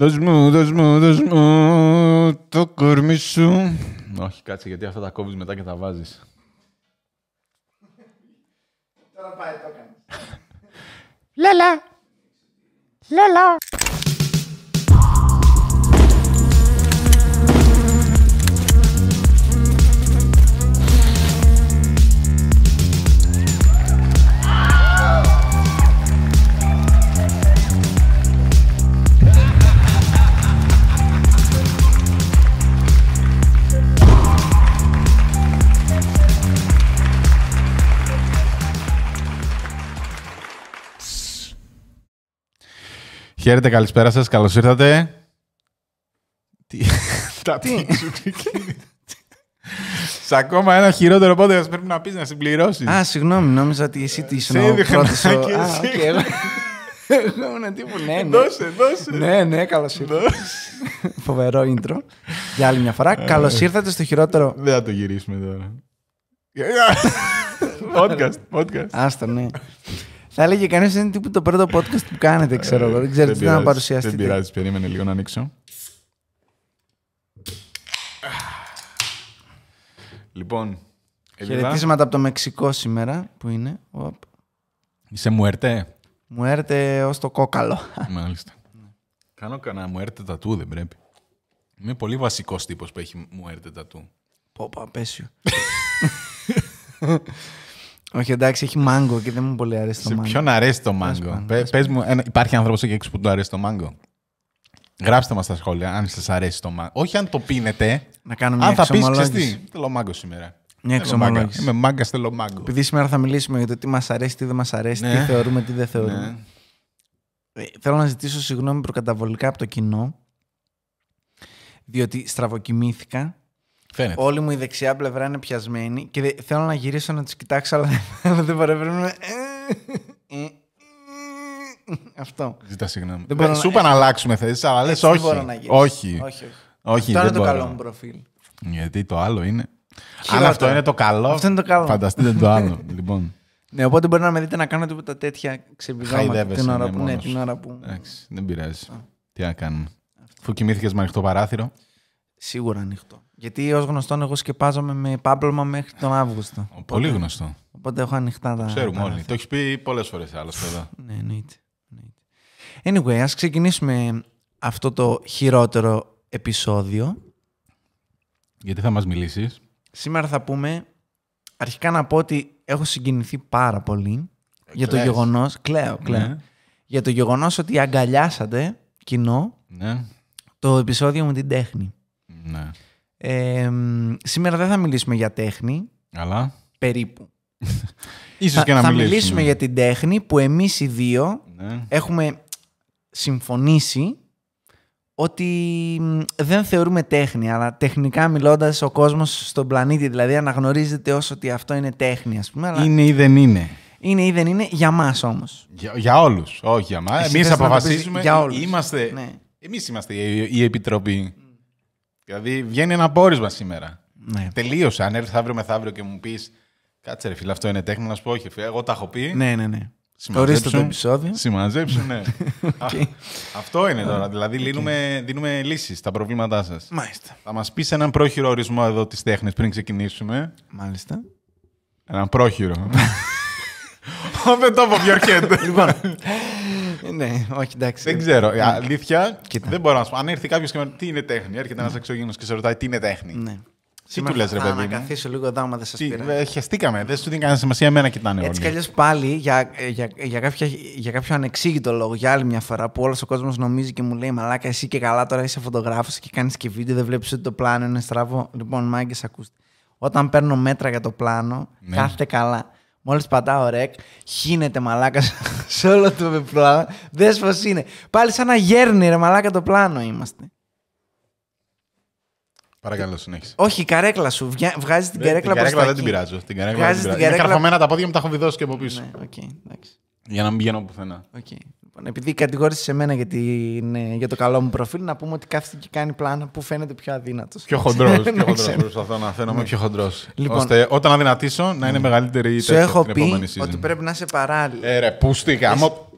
Δώσ' μου, δώσ' το κορμί σου. Όχι, κάτσε, γιατί αυτά τα κόβεις μετά και τα βάζεις. Τώρα πάει, το κάνεις. Λέλα! Λέλα! Χαίρετε, καλησπέρα σας, καλώς ήρθατε. Τι... Τα Σε ακόμα ένα χειρότερο πότε πρέπει να πεις να συμπληρώσεις. Α, συγγνώμη, νόμιζα ότι εσύ τη είσαι Σε ήδη Α, εγώ ήμουν τύπου ναι, ναι. Δώσε, δώσε. Ναι, ναι, καλώς ήρθατε. Φοβερό intro. Για άλλη μια φορά. Ε. Καλώς ήρθατε στο χειρότερο. Δεν θα το γυρίσουμε τώρα. Podcast, podcast. Άστα, ναι. Θα έλεγε κανείς είναι τύπου το πρώτο podcast που κάνετε, ξέρω εγώ. Δεν ξέρω ε, τι να παρουσιάσετε. Δεν πειράζει, περίμενε λίγο να ανοίξω. Λοιπόν. Χαιρετίσματα από το Μεξικό σήμερα που είναι. Είσαι μουέρτε. Μουέρτε ως το κόκαλο. Μάλιστα. Κάνω κανένα μουέρτε τατού, δεν πρέπει. Είμαι πολύ βασικός τύπος που έχει μουέρτε τατού. Πω, Πόπα, απέσιο. Όχι, εντάξει, έχει μάγκο και δεν μου πολύ αρέσει το μάγκο. Σε ποιον αρέσει το μάγκο. Πες μου, υπάρχει άνθρωπος εκεί που του αρέσει το μάγκο. Γράψτε μας στα σχόλια αν σας αρέσει το μάγκο. Όχι αν το πίνετε. Να κάνω μια αν θα πεις τι. Θέλω μάγκο σήμερα. Μια εξομολόγηση. Είμαι μάγκας, θέλω μάγκο. Επειδή σήμερα θα μιλήσουμε για το τι μας αρέσει, τι δεν μας αρέσει, τι ναι. θεωρούμε, τι δεν θεωρούμε. Ναι. Ε, θέλω να ζητήσω συγγνώμη προκαταβολικά από το κοινό. Διότι στραβοκοιμήθηκα Φαίνεται. Όλη μου η δεξιά πλευρά είναι πιασμένη και θέλω να γυρίσω να τις κοιτάξω, αλλά δεν να Αυτό. Ζητά συγγνώμη. Δεν μπορώ ε, να... Σου είπα να αλλάξουμε θέσεις, αλλά λες όχι. όχι. Όχι. όχι. Αυτό είναι το καλό μου προφίλ. Γιατί το άλλο είναι. Αν αυτό είναι το καλό. Αυτό είναι το καλό. Φανταστείτε το άλλο. λοιπόν. Ναι, οπότε μπορεί να με δείτε να κάνω τίποτα τέτοια ξεπηδάματα την, ναι, ώρα που... ναι, την ώρα που... Εντάξει, δεν πειράζει. Τι να κάνουμε. Αφού κοιμήθηκες με ανοιχτό παράθυρο. Σίγουρα ανοιχτό. Γιατί ως γνωστόν εγώ σκεπάζομαι με πάπλωμα μέχρι τον Αύγουστο. Πολύ γνωστό. Οπότε έχω ανοιχτά τα. ξέρουμε όλοι. Το έχεις πει πολλές φορές άλλο εδώ. ναι, εννοείται. Anyway, ας ξεκινήσουμε αυτό το χειρότερο επεισόδιο. Γιατί θα μας μιλήσεις. Σήμερα θα πούμε, αρχικά να πω ότι έχω συγκινηθεί πάρα πολύ για το γεγονός, κλαίω, κλαίω, ναι. για το γεγονός ότι αγκαλιάσατε κοινό ναι. το επεισόδιο με την τέχνη. Ναι σήμερα δεν θα μιλήσουμε για τέχνη. Αλλά. Περίπου. Ίσως και να θα, μιλήσουμε. Θα μιλήσουμε για την τέχνη που εμείς οι δύο ναι. έχουμε συμφωνήσει ότι δεν θεωρούμε τέχνη, αλλά τεχνικά μιλώντας ο κόσμος στον πλανήτη, δηλαδή αναγνωρίζεται ως ότι αυτό είναι τέχνη, ας πούμε. Αλλά... Είναι ή δεν είναι. Είναι ή δεν είναι για μας όμως Για, για όλους. Όχι για μας Εμεί αποφασίζουμε. Για όλους. Είμαστε, ναι. Εμείς είμαστε η επιτροπή. Δηλαδή βγαίνει ένα πόρισμα σήμερα. Ναι. Τελείωσε. Αν έρθει αύριο μεθαύριο και μου πεις Κάτσε ρε φίλε, αυτό είναι τέχνη. Να σου πω, όχι φίλε, εγώ τα έχω πει. Ναι, ναι, ναι. Ορίστε το επεισόδιο. Συμμαζέψου, ναι. Αυτό είναι τώρα. Δηλαδή okay. δίνουμε λύσεις στα προβλήματά σας. Μάλιστα. Θα μας πεις έναν πρόχειρο ορισμό εδώ της τέχνης πριν ξεκινήσουμε. Μάλιστα. Έναν πρόχειρο. Δεν το πω, Λοιπόν, ναι, όχι εντάξει. Δεν ξέρω. Ναι. Αλήθεια, δεν ναι. μπορώ να σου πω. Αν έρθει κάποιος και με τι είναι τέχνη, έρχεται ένας εξωγήινος και σε ρωτάει τι είναι τέχνη. Ναι. Τι του λες, ρε παιδί. Να καθίσω λίγο εδώ, άμα δεν σας πειράζει. Ε, χαιστήκαμε. Δεν σου δίνει κανένα σημασία, εμένα κοιτάνε όλοι. Έτσι κι αλλιώς πάλι για, ε, για, για, κάποιο, για κάποιο ανεξήγητο λόγο, για άλλη μια φορά που όλος ο κόσμος νομίζει και μου λέει Μαλάκα, εσύ και καλά τώρα είσαι φωτογράφος και κάνεις και βίντεο, δεν βλέπεις ότι το πλάνο είναι στραβό. Λοιπόν, μάγκες, ακούστε. Όταν παίρνω μέτρα για το πλάνο, ναι. καλά. Μόλις πατάω ρεκ, χύνεται μαλάκα σε όλο το πλάνο. Δες πώς είναι. Πάλι σαν να γέρνει ρε μαλάκα το πλάνο είμαστε. Παρακαλώ, συνέχισε. Όχι, η καρέκλα σου. Βγάζεις την καρέκλα Σε δεν την πειράζω. Την καρέκλα δεν την Είναι καρφωμένα τα πόδια μου, τα έχω βιδώσει και από πίσω. Ναι, Για να μην πηγαίνω πουθενά. Λοιπόν, επειδή κατηγόρησε μένα για, την, ε, για το καλό μου προφίλ, να πούμε ότι κάθεται και κάνει πλάνα που φαίνεται πιο αδύνατος. Πιο χοντρός. πιο ναι, ναι, χοντρός. Προσπαθώ να φαίνομαι πιο χοντρός. Λοιπόν, ώστε όταν αδυνατήσω να είναι ναι. μεγαλύτερη η τέτοια την επόμενη season. ότι πρέπει να είσαι παράλληλο. Ε, ρε, πούστη, γάμο.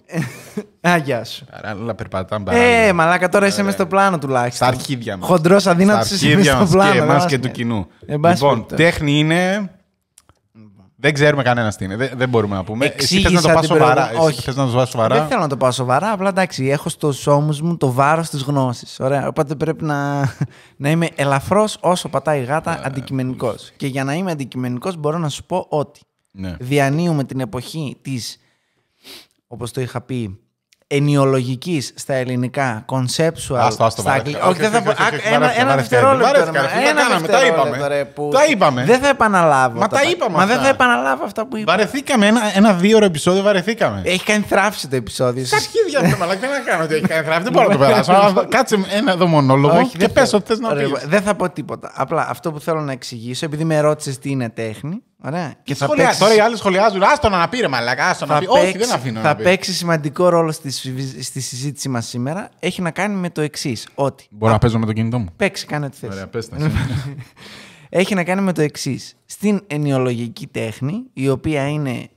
Άγια σου. Παράλληλα περπατάμε παράλληλα. Ε, μαλάκα τώρα είσαι ε, μέσα στο πλάνο τουλάχιστον. Στα αρχίδια μας. Χοντρός αδύνατος είσαι μέσα στο πλάνο. Και εμά και του κοινού. Λοιπόν, τέχνη είναι. Δεν ξέρουμε κανένας τι είναι. Δεν, δεν μπορούμε να πούμε. Εσύ θες να το πάω σοβαρά. Όχι. να το πάω σοβαρά. Δεν θέλω να το πάω σοβαρά. Απλά εντάξει, έχω στους ώμους μου το βάρος της γνώσης. Ωραία. Οπότε πρέπει να, να είμαι ελαφρώς όσο πατάει η γάτα ε, αντικειμενικός. Ε, ε. Και για να είμαι αντικειμενικός μπορώ να σου πω ότι ναι. διανύουμε την εποχή της, όπως το είχα πει, ενιολογικής στα ελληνικά, conceptual. στα αγγλικά. Όχι, δεν θα Ένα δευτερόλεπτο. Τα είπαμε. Δεν θα επαναλάβω. Μα τα είπαμε. Μα δεν θα επαναλάβω αυτά που είπαμε Βαρεθήκαμε. Ένα δύο ώρο επεισόδιο βαρεθήκαμε. Έχει κάνει θράψη το επεισόδιο. Σα χίδια μου, αλλά δεν κάνω ότι έχει κάνει θράψη. Δεν μπορώ να το περάσω. Κάτσε ένα εδώ μονόλογο και πε ό,τι θες να πεις. Δεν θα πω τίποτα. Απλά αυτό που θέλω να εξηγήσω, επειδή με ρώτησες τι είναι τέχνη. Ωραία. Και θα Παίξεις... Τώρα οι άλλοι σχολιάζουν. Άστο να πει, ρε Μαλάκα. Άστο τον Όχι, δεν αφήνω. Θα παίξει σημαντικό ρόλο στη, συζήτησή μας σήμερα. Έχει να κάνει με το εξής. Ότι. Μπορώ να παίζω με το κινητό μου. Παίξει, κάνε ό,τι θέλει. Ωραία, πες Έχει να κάνει με το εξής. Στην ενοιολογική τέχνη, η οποία είναι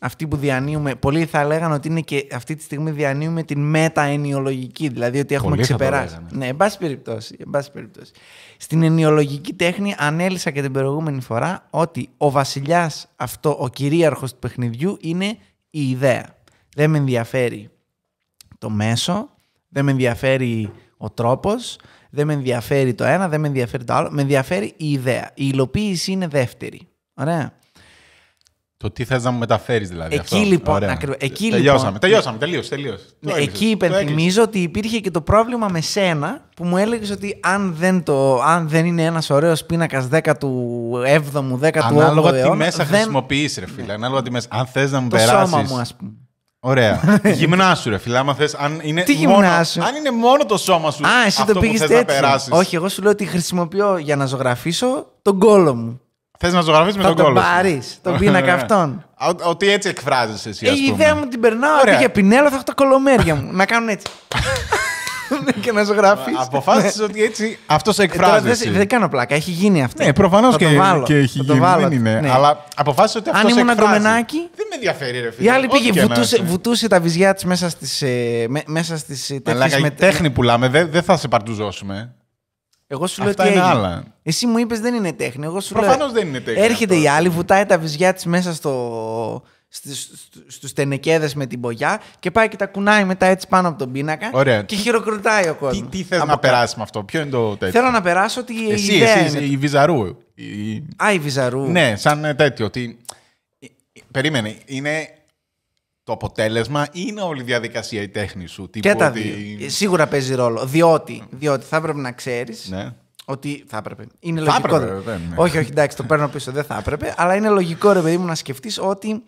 αυτή που διανύουμε. Πολλοί θα λέγανε ότι είναι και αυτή τη στιγμή διανύουμε την μεταενιολογική, δηλαδή ότι έχουμε Πολύ ξεπεράσει. ναι, εν πάση, περιπτώσει, εν πάση περιπτώσει. Στην ενιολογική τέχνη ανέλησα και την προηγούμενη φορά ότι ο βασιλιάς, αυτό, ο κυρίαρχος του παιχνιδιού είναι η ιδέα. Δεν με ενδιαφέρει το μέσο, δεν με ενδιαφέρει ο τρόπος, δεν με ενδιαφέρει το ένα, δεν με ενδιαφέρει το άλλο. Με ενδιαφέρει η ιδέα. Η υλοποίηση είναι δεύτερη. Ωραία. Το τι θες να μου μεταφέρεις, δηλαδή. Εκεί αυτό. λοιπόν. Ωραία. Ακριβώς, εκεί τελειώσαμε, λοιπόν, τελειώσαμε, τελείω. Ναι, εκεί υπενθυμίζω ότι υπήρχε και το πρόβλημα με σένα που μου έλεγες ότι αν δεν, το, αν δεν είναι ένας ωραίος πίνακας 17ου, 18ου. αιώνα... Ανάλογα τι μέσα δεν... χρησιμοποιείς, ρε φίλε. Ανάλογα τι μέσα. Αν θες να μου περάσει. Το σώμα μου, ας πούμε. Ωραία. γυμνάσου, ρε φίλε. Άμα αν είναι Τι μόνο, Αν είναι μόνο το σώμα σου. Α, εσύ αυτό το πήγε Όχι, εγώ σου λέω ότι χρησιμοποιώ για να ζωγραφίσω τον κόλο μου. Θες να ζωγραφεί με τον κόλλο. Το πάρεις, τον πίνακα ναι. αυτόν. Ότι έτσι εκφράζεσαι εσύ. Ε, η ιδέα μου την περνάω. Πήγε πινέλο, θα έχω τα κολομέρια μου. να κάνουν έτσι. και να ζωγράφει. Αποφάσισες ναι. ότι έτσι ε, αυτός εκφράζεσαι. δεν κάνω πλάκα, έχει γίνει αυτό. Ναι, προφανώς και, έχει γίνει. Δεν είναι. Ναι. Αλλά αποφάσισες ότι αυτό. Αν ήμουν αγκομενάκι. Δεν με ενδιαφέρει, ρε φίλε. Η άλλη πήγε, βουτούσε, τα βυζιά της μέσα στις. Ε, μέσα στις, Αλλά με... τέχνη πουλάμε, δεν θα σε παρτουζώσουμε. Εγώ σου Αυτά είναι έγινε. άλλα. Εσύ μου είπες δεν είναι τέχνη. Εγώ σου Προφανώς δεν είναι τέχνη. Έρχεται η άλλη, βουτάει τα βυζιά της μέσα στο... στου τενεκέδες με την πογιά και πάει και τα κουνάει μετά έτσι πάνω από τον πίνακα Ωραία. και χειροκροτάει ο κόσμος. Τι, τι να περάσει με αυτό, Ποιο είναι το τέτοιο. Θέλω να περάσω ότι. Η εσύ, εσύ, είναι... η Βυζαρού. Η... Α, η Βυζαρού. Ναι, σαν τέτοιο. Ότι... Περίμενε. Είναι το αποτέλεσμα είναι όλη η διαδικασία η τέχνη σου. Και τα ε, Σίγουρα παίζει ρόλο. Διότι, διότι θα έπρεπε να ξέρεις ναι. ότι. Θα έπρεπε. Είναι θα λογικό. Έπρεπε, δεν είναι. Όχι, όχι, εντάξει, το παίρνω πίσω. Δεν θα έπρεπε. Αλλά είναι λογικό, ρε παιδί μου, να σκεφτείς ότι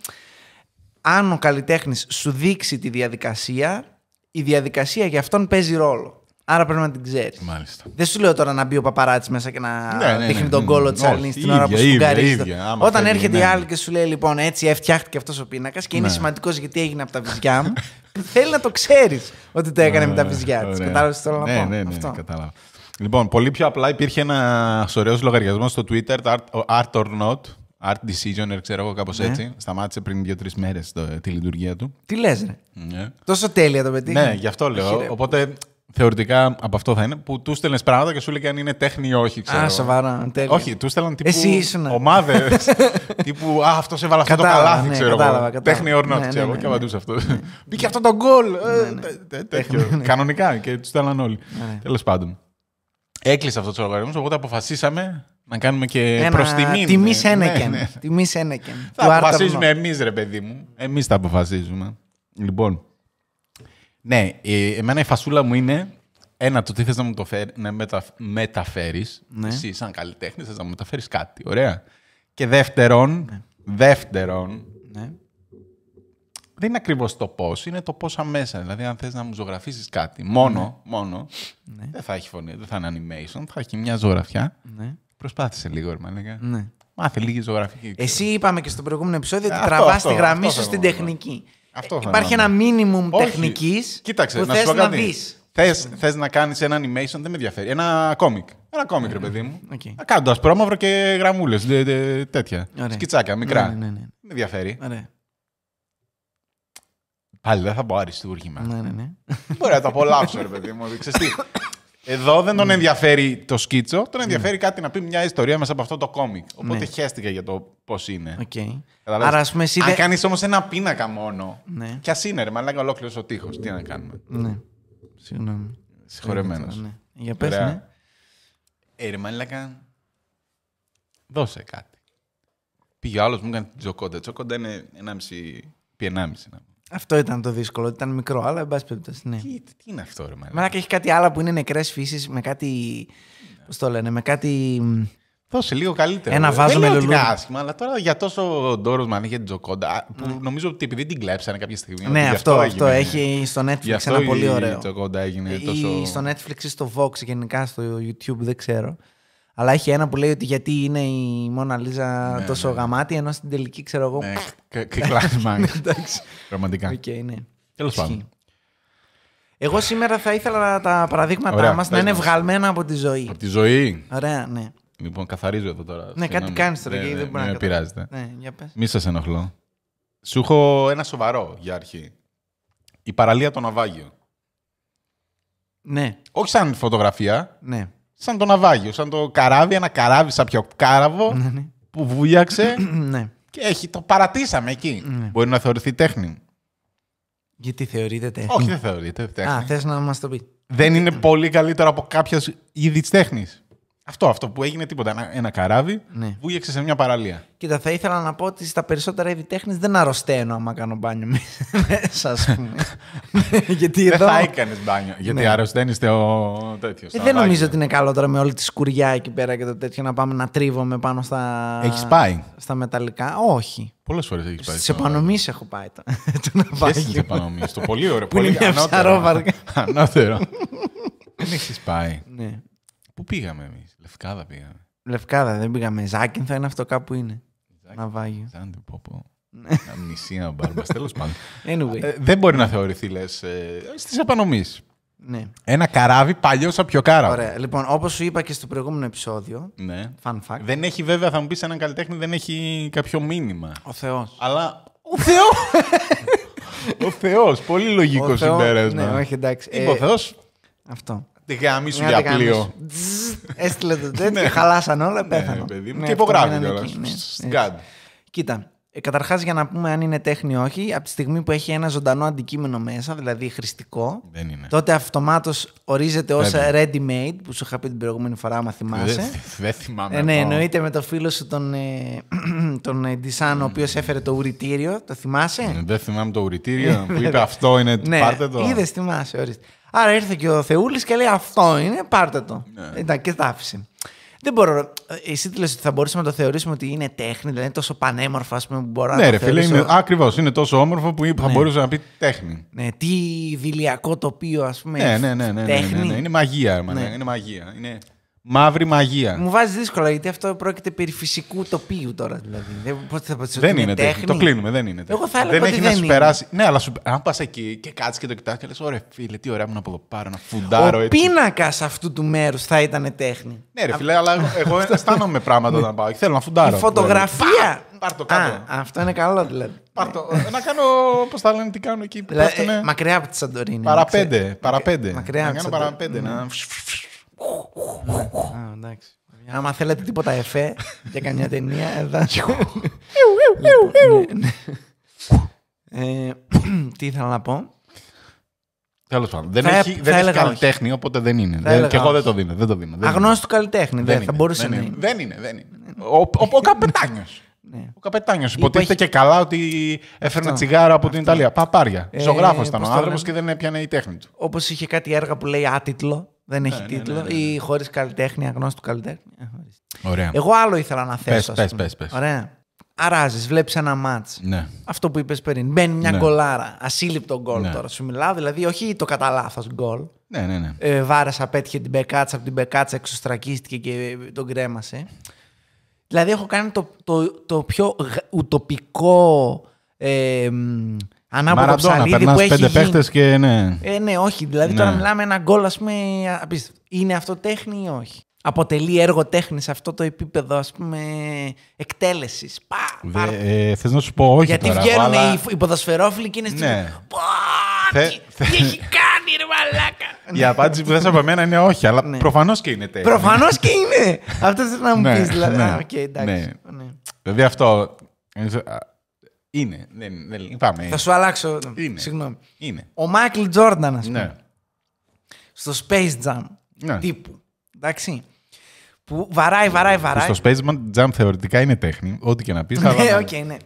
αν ο καλλιτέχνης σου δείξει τη διαδικασία, η διαδικασία για αυτόν παίζει ρόλο. Άρα πρέπει να την ξέρεις. Μάλιστα. Δεν σου λέω τώρα να μπει ο παπαράτη μέσα και να ναι, ναι, ναι δείχνει ναι, τον ναι, κόλο ναι. της Αλληνή την ώρα που σου γκαρίζει. Όταν θέλει, έρχεται η άλλη και σου λέει λοιπόν έτσι έφτιαχτηκε αυτός ο πίνακας και είναι σημαντικός γιατί έγινε από τα βυζιά μου. θέλει να το ξέρεις ότι το έκανε με τα ε, βυζιά της. Κατάλαβες τι θέλω να πω. Ναι, ναι, κατάλαβα. Λοιπόν, πολύ πιο απλά υπήρχε ένα ωραίος λογαριασμός στο Twitter, το Art, or Not. Art Decisioner, ξέρω εγώ κάπως έτσι. Σταμάτησε πριν δύο-τρει μέρες τη λειτουργία του. Τι λες, ρε. Τόσο τέλεια το πετύχει. Ναι, γι' αυτό λέω. Οπότε θεωρητικά από αυτό θα είναι, που του στέλνες πράγματα και σου λέει αν είναι τέχνη ή όχι. Ξέρω. Α, σοβαρά. Τέλεια. Όχι, του στέλναν τύπου. Εσύ Ομάδες. τύπου Α, αυτός έβαλε αυτό το καλάθι, ναι, ξέρω κατάλαβα, κατάλαβα. Τέχνη όρνα, ξέρω ναι, εγώ, ναι, Και ναι, απαντούσε αυτό. Μπήκε αυτό το γκολ. Ε, Κανονικά και τους στέλναν όλοι. Τέλος πάντων. Έκλεισε αυτός το λογαριασμό, οπότε αποφασίσαμε να κάνουμε και προ τιμή. Τιμή ένεκεν, Τιμή Θα αποφασίζουμε εμείς, ρε παιδί μου. Εμείς τα αποφασίζουμε. Λοιπόν, ναι, ε, εμένα η φασούλα μου είναι ένα, το τι θες να μου να μεταφέρεις. Ναι. Εσύ, σαν καλλιτέχνη, θες να μεταφέρεις κάτι. Ωραία. Και δεύτερον, ναι. δεύτερον ναι. δεν είναι ακριβώς το πώς, είναι το πώς αμέσα. Δηλαδή, αν θες να μου ζωγραφίσεις κάτι, μόνο, ναι. μόνο δεν θα έχει φωνή, δεν θα είναι animation, θα έχει μια ζωγραφιά. Προσπάθησε λίγο, ρε Ναι. Μάθε λίγη ζωγραφική. Εσύ είπαμε και στο προηγούμενο επεισόδιο ότι τραβάς τη γραμμή σου στην τεχνική. Αυτό θα Υπάρχει ένα μίνιμουμ τεχνική που να θες να δεις. Θες να κάνεις ένα animation, δεν με ενδιαφέρει. Ένα κόμικ. Ένα κόμικ, mm. ρε παιδί μου. Okay. Να κάνω το ασπρόμαυρο και γραμμούλες. Τέτοια. Ωραία. Σκιτσάκια, μικρά. Ναι, ναι, ναι, ναι. Με ενδιαφέρει. Πάλι δεν θα πω αριστούργημα. Ναι, ναι, ναι. Μπορεί να το απολαύσω, ρε παιδί μου. Εδώ δεν τον ναι. ενδιαφέρει το σκίτσο, τον ναι. ενδιαφέρει κάτι να πει μια ιστορία μέσα από αυτό το κόμικ. Ναι. Οπότε ναι. χαίστηκα για το πώς είναι. Okay. Άρα, πούμε, Αν δε... κάνεις όμως ένα πίνακα μόνο. Ναι. Κι ας είναι, ρε, μαλάκα ολόκληρος ο τείχος. Τι να κάνουμε. Ναι. Συγγνώμη. Συγχωρεμένος. Ναι. Για πες. Ναι. Ε, ρε, μαλάκα. Δώσε κάτι. Πήγε ο άλλος, μου έκανε τζοκόντα. Τζοκόντα είναι 1,5 πιενάμιση. Αυτό ήταν το δύσκολο, ήταν μικρό, αλλά εν πάση περιπτώσει. Ναι. Τι, είναι αυτό, ρε Μαλάκα. Μαλάκα έχει κάτι άλλο που είναι νεκρές φύσεις με κάτι. Πώς το λένε, με κάτι. Δώσε λίγο καλύτερο. Ένα ε. βάζο με λουλούδι. Είναι άσχημα, αλλά τώρα για τόσο ο Ντόρο μα Τζοκόντα. Που ναι. νομίζω ότι επειδή την κλέψανε κάποια στιγμή. Ναι, αυτό, αυτό, έχει στο Netflix ένα πολύ ωραίο. Η Τζοκόντα έγινε τόσο. Ή στο Netflix ή στο Vox γενικά, στο YouTube, δεν ξέρω. Αλλά έχει ένα που λέει ότι γιατί είναι η Μόνα Λίζα ναι, ναι. τόσο ναι. γαμάτη, ενώ στην τελική ξέρω εγώ. Ναι, ναι Εντάξει. Πραγματικά. Okay, ναι. Τέλος πάντων. Εγώ σήμερα θα ήθελα τα παραδείγματά μα να είναι βγαλμένα από τη ζωή. Από τη ζωή. Ωραία, ναι. Λοιπόν, καθαρίζω εδώ τώρα. Ναι, κάτι κάνεις τώρα και δεν μπορεί να. πειράζεται. Μη σας ενοχλώ. Σου έχω ένα σοβαρό για αρχή. Η παραλία των ναυάγιο. Ναι. Όχι σαν φωτογραφία. Ναι σαν το ναυάγιο, σαν το καράβι, ένα καράβι σαν πιο κάραβο ναι, ναι. που βούλιαξε ναι. και έχει, το παρατήσαμε εκεί. Μπορεί να θεωρηθεί τέχνη. Γιατί θεωρείται τέχνη. Όχι, δεν θεωρείται τέχνη. Α, θες να μας το πεις. Δεν είναι πολύ καλύτερο από κάποια είδης τέχνης. Αυτό, αυτό που έγινε τίποτα. Ένα, καράβι ναι. βούγεξε σε μια παραλία. Κοίτα, θα ήθελα να πω ότι στα περισσότερα τέχνης δεν αρρωσταίνω άμα κάνω μπάνιο μέσα, ας πούμε. Γιατί εδώ... Δεν θα έκανες μπάνιο. Γιατί ναι. αρρωσταίνεις ο τέτοιος. Ε, δεν νομίζω ότι είναι καλό τώρα με όλη τη σκουριά εκεί πέρα και το τέτοιο να πάμε να τρίβομαι πάνω στα. Έχεις πάει. Στα μεταλλικά. Όχι. Πολλές φορές έχεις πάει. Σε επανομίε έχω πάει. Το να πάει. Στι επανομή Το πολύ ωραίο. Πολύ ανώτερο. Δεν έχεις πάει. Ναι. Πού πήγαμε εμείς, Λευκάδα πήγαμε. Λευκάδα, δεν πήγαμε. Ζάκιν θα είναι αυτό κάπου είναι. Ναυάγιο. Ζάντι, πω, πω. Αμνησία, ναι. μπάρμπας, τέλος πάντων. Anyway. Ε, δεν μπορεί να θεωρηθεί, λες, ε, στις επανομή. Ναι. Ένα καράβι παλιό σαν πιο κάρα. Ωραία. Λοιπόν, όπως σου είπα και στο προηγούμενο επεισόδιο. Ναι. Fun fact. Δεν έχει βέβαια, θα μου πεις έναν καλλιτέχνη, δεν έχει κάποιο μήνυμα. Ο Θεός. Αλλά. Ο Θεός! ο Θεός. Πολύ λογικός συμπέρασμα. Ναι, όχι εντάξει. Ε, ο Θεός. Αυτό. Τη σου για πλοίο. Έστειλε το ναι. τέτοιο, χαλάσαν όλα, ναι, πέθανε. Και υπογράφει κιόλα. Κοίτα, ε, Καταρχάς, για να πούμε αν είναι τέχνη ή όχι, από τη στιγμή που έχει ένα ζωντανό αντικείμενο μέσα, δηλαδή χρηστικό, τότε αυτομάτως ορίζεται ως ready made, που σου είχα πει την προηγούμενη φορά, άμα θυμάσαι. Δεν θυμάμαι. Ε, ναι, εννοείται με το φίλο σου τον, ε, Ντισάν, ο οποίος έφερε το ουρητήριο. Το θυμάσαι. Ναι, δεν θυμάμαι το ουρητήριο που είπε αυτό είναι. πάρτε το. Είδες, θυμάσαι, ορίστε. Άρα ήρθε και ο Θεούλης και λέει: Αυτό είναι, πάρτε το. Ναι. Ήταν και τα άφησε. Δεν μπορώ. Εσύ τη ότι θα μπορούσαμε να το θεωρήσουμε ότι είναι τέχνη, δηλαδή είναι τόσο πανέμορφο, ας πούμε, που μπορεί ναι, να ρε, το θεωρήσω. Ναι, ακριβώς. Είναι τόσο όμορφο που θα ναι. μπορούσε να πει τέχνη. Ναι, τι βιλιακό τοπίο, ας πούμε. Ναι, ναι, ναι. ναι, ναι, ναι, ναι, ναι Είναι μαγεία, ναι. είναι μαγεία. Είναι Μαύρη μαγεία. Μου βάζει δύσκολα γιατί αυτό πρόκειται περί φυσικού τοπίου τώρα. Δηλαδή. Δεν, θα πω, δεν είναι τέχνη. τέχνη. Το κλείνουμε, δεν είναι τέχνη. Εγώ θα δεν έχει δεν να σου περάσει. Ναι, αλλά σου... αν πας εκεί και κάτσεις και το κοιτάς και λες: Ωραία, φίλε, τι ωραία μου να πω πάρω να φουντάρω Ο πίνακας αυτού του μέρους θα ήταν τέχνη. Ναι, ρε φίλε, αλλά εγώ αισθάνομαι πράγματα όταν ναι. πάω. Θέλω να φουντάρω. Η δηλαδή. φωτογραφία. Πάρ το κάτω. Α, αυτό είναι καλό δηλαδή. το. Ναι. να κάνω. Πώς θα λένε, τι κάνω εκεί. Δηλαδή, μακριά από τη Σαντορίνη. Παραπέντε. Μακριά από τη Σαντορίνη. Α, εντάξει. Άμα θέλετε τίποτα εφέ για καμιά ταινία, εδώ. Ε, τι ήθελα να πω. Τέλος πάντων. Δεν έχει, καλλιτέχνη, οπότε δεν είναι. και εγώ δεν το δίνω. Δεν το δίνω. καλλιτέχνη. Δεν, θα μπορούσε να είναι. Δεν είναι. Δεν είναι. Ναι. Ο, ο, ο καπετάνιος. Ναι. Ο καπετάνιος υποτίθεται και καλά ότι έφερνε αυτό, τσιγάρο από την Ιταλία. Παπάρια. Ε, Ζωγράφος ήταν ο άνθρωπο και δεν έπιανε η τέχνη του. Όπως είχε κάτι έργα που λέει άτιτλο. Δεν έχει ναι, ναι, ναι, τίτλο. Ναι, ναι, ή χωρίς καλλιτέχνη, του καλλιτέχνη. Ε, Ωραία. Εγώ άλλο ήθελα να θέσω. Πες, πε, πε. Ωραία. Αράζεις, βλέπεις ένα μάτ. Αυτό που είπες πριν. Μπαίνει μια γκολάρα. Ασύλληπτο γκολ τώρα. Σου μιλάω δηλαδή, όχι το κατά λάθος γκολ. Ναι, ναι, ναι. Ε, πέτυχε την πεκάτσα, Από την πεκάτσα εξωστρακίστηκε και ε, τον κρέμασε. Δηλαδή, έχω κάνει το, πιο ουτοπικό ανάποδα ψαλίδι που έχει πέντε και ναι. Ε, ναι, όχι. Δηλαδή ναι. τώρα μιλάμε ένα γκολ, ας πούμε, Είναι αυτό τέχνη ή όχι. Αποτελεί έργο τέχνης σε αυτό το επίπεδο, ας πούμε, εκτέλεσης. Πα, ε, θες να σου πω όχι Γιατί τώρα. βγαίνουν αλλά... οι ποδοσφαιρόφιλοι και είναι στην... Ναι. τι, έχει κάνει ρε μαλάκα. Η απάντηση που θες από μένα είναι όχι, αλλά ναι. προφανώς και είναι τέχνη. Προφανώς και είναι. αυτό θέλω να μου ναι, πεις. δηλαδή. Ναι. Okay, εντάξει. Ναι. ναι. Δηλαδή αυτό ε, είναι. Δεν, δεν, πάμε. Θα σου αλλάξω. Είναι. Συγγνώμη. Είναι. Ο Μάικλ Τζόρνταν, ας πούμε. Ναι. Στο Space Jam. Ναι. Τύπου. Εντάξει. Που βαράει, βαράει, ε, βαράει. Στο Space Jam θεωρητικά είναι τέχνη. Ό,τι και να πεις. Ναι, ναι, οκ, ναι.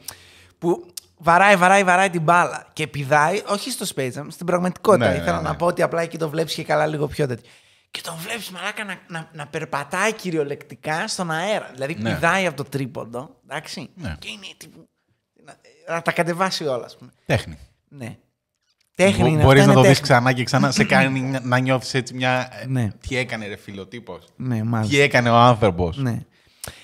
Που βαράει, βαράει, βαράει την μπάλα. Και πηδάει, όχι στο Space Jam, στην πραγματικότητα. Ναι, Ήθελα να πω ότι απλά εκεί το βλέπεις και καλά λίγο πιο τέτοιο. Και τον βλέπεις μαλάκα να, περπατάει κυριολεκτικά στον αέρα. Δηλαδή πηδάει από το τρίποντο. Εντάξει. Και είναι να τα κατεβάσει όλα, ας πούμε. Τέχνη. Ναι. Τέχνη Μπο, Μπορεί να το δει ξανά και ξανά. σε κάνει να νιώθεις έτσι μια. Ε, ναι. Τι έκανε, ρε φιλοτύπο. Ναι, μάλιστα. Τι έκανε ο άνθρωπος. Ναι.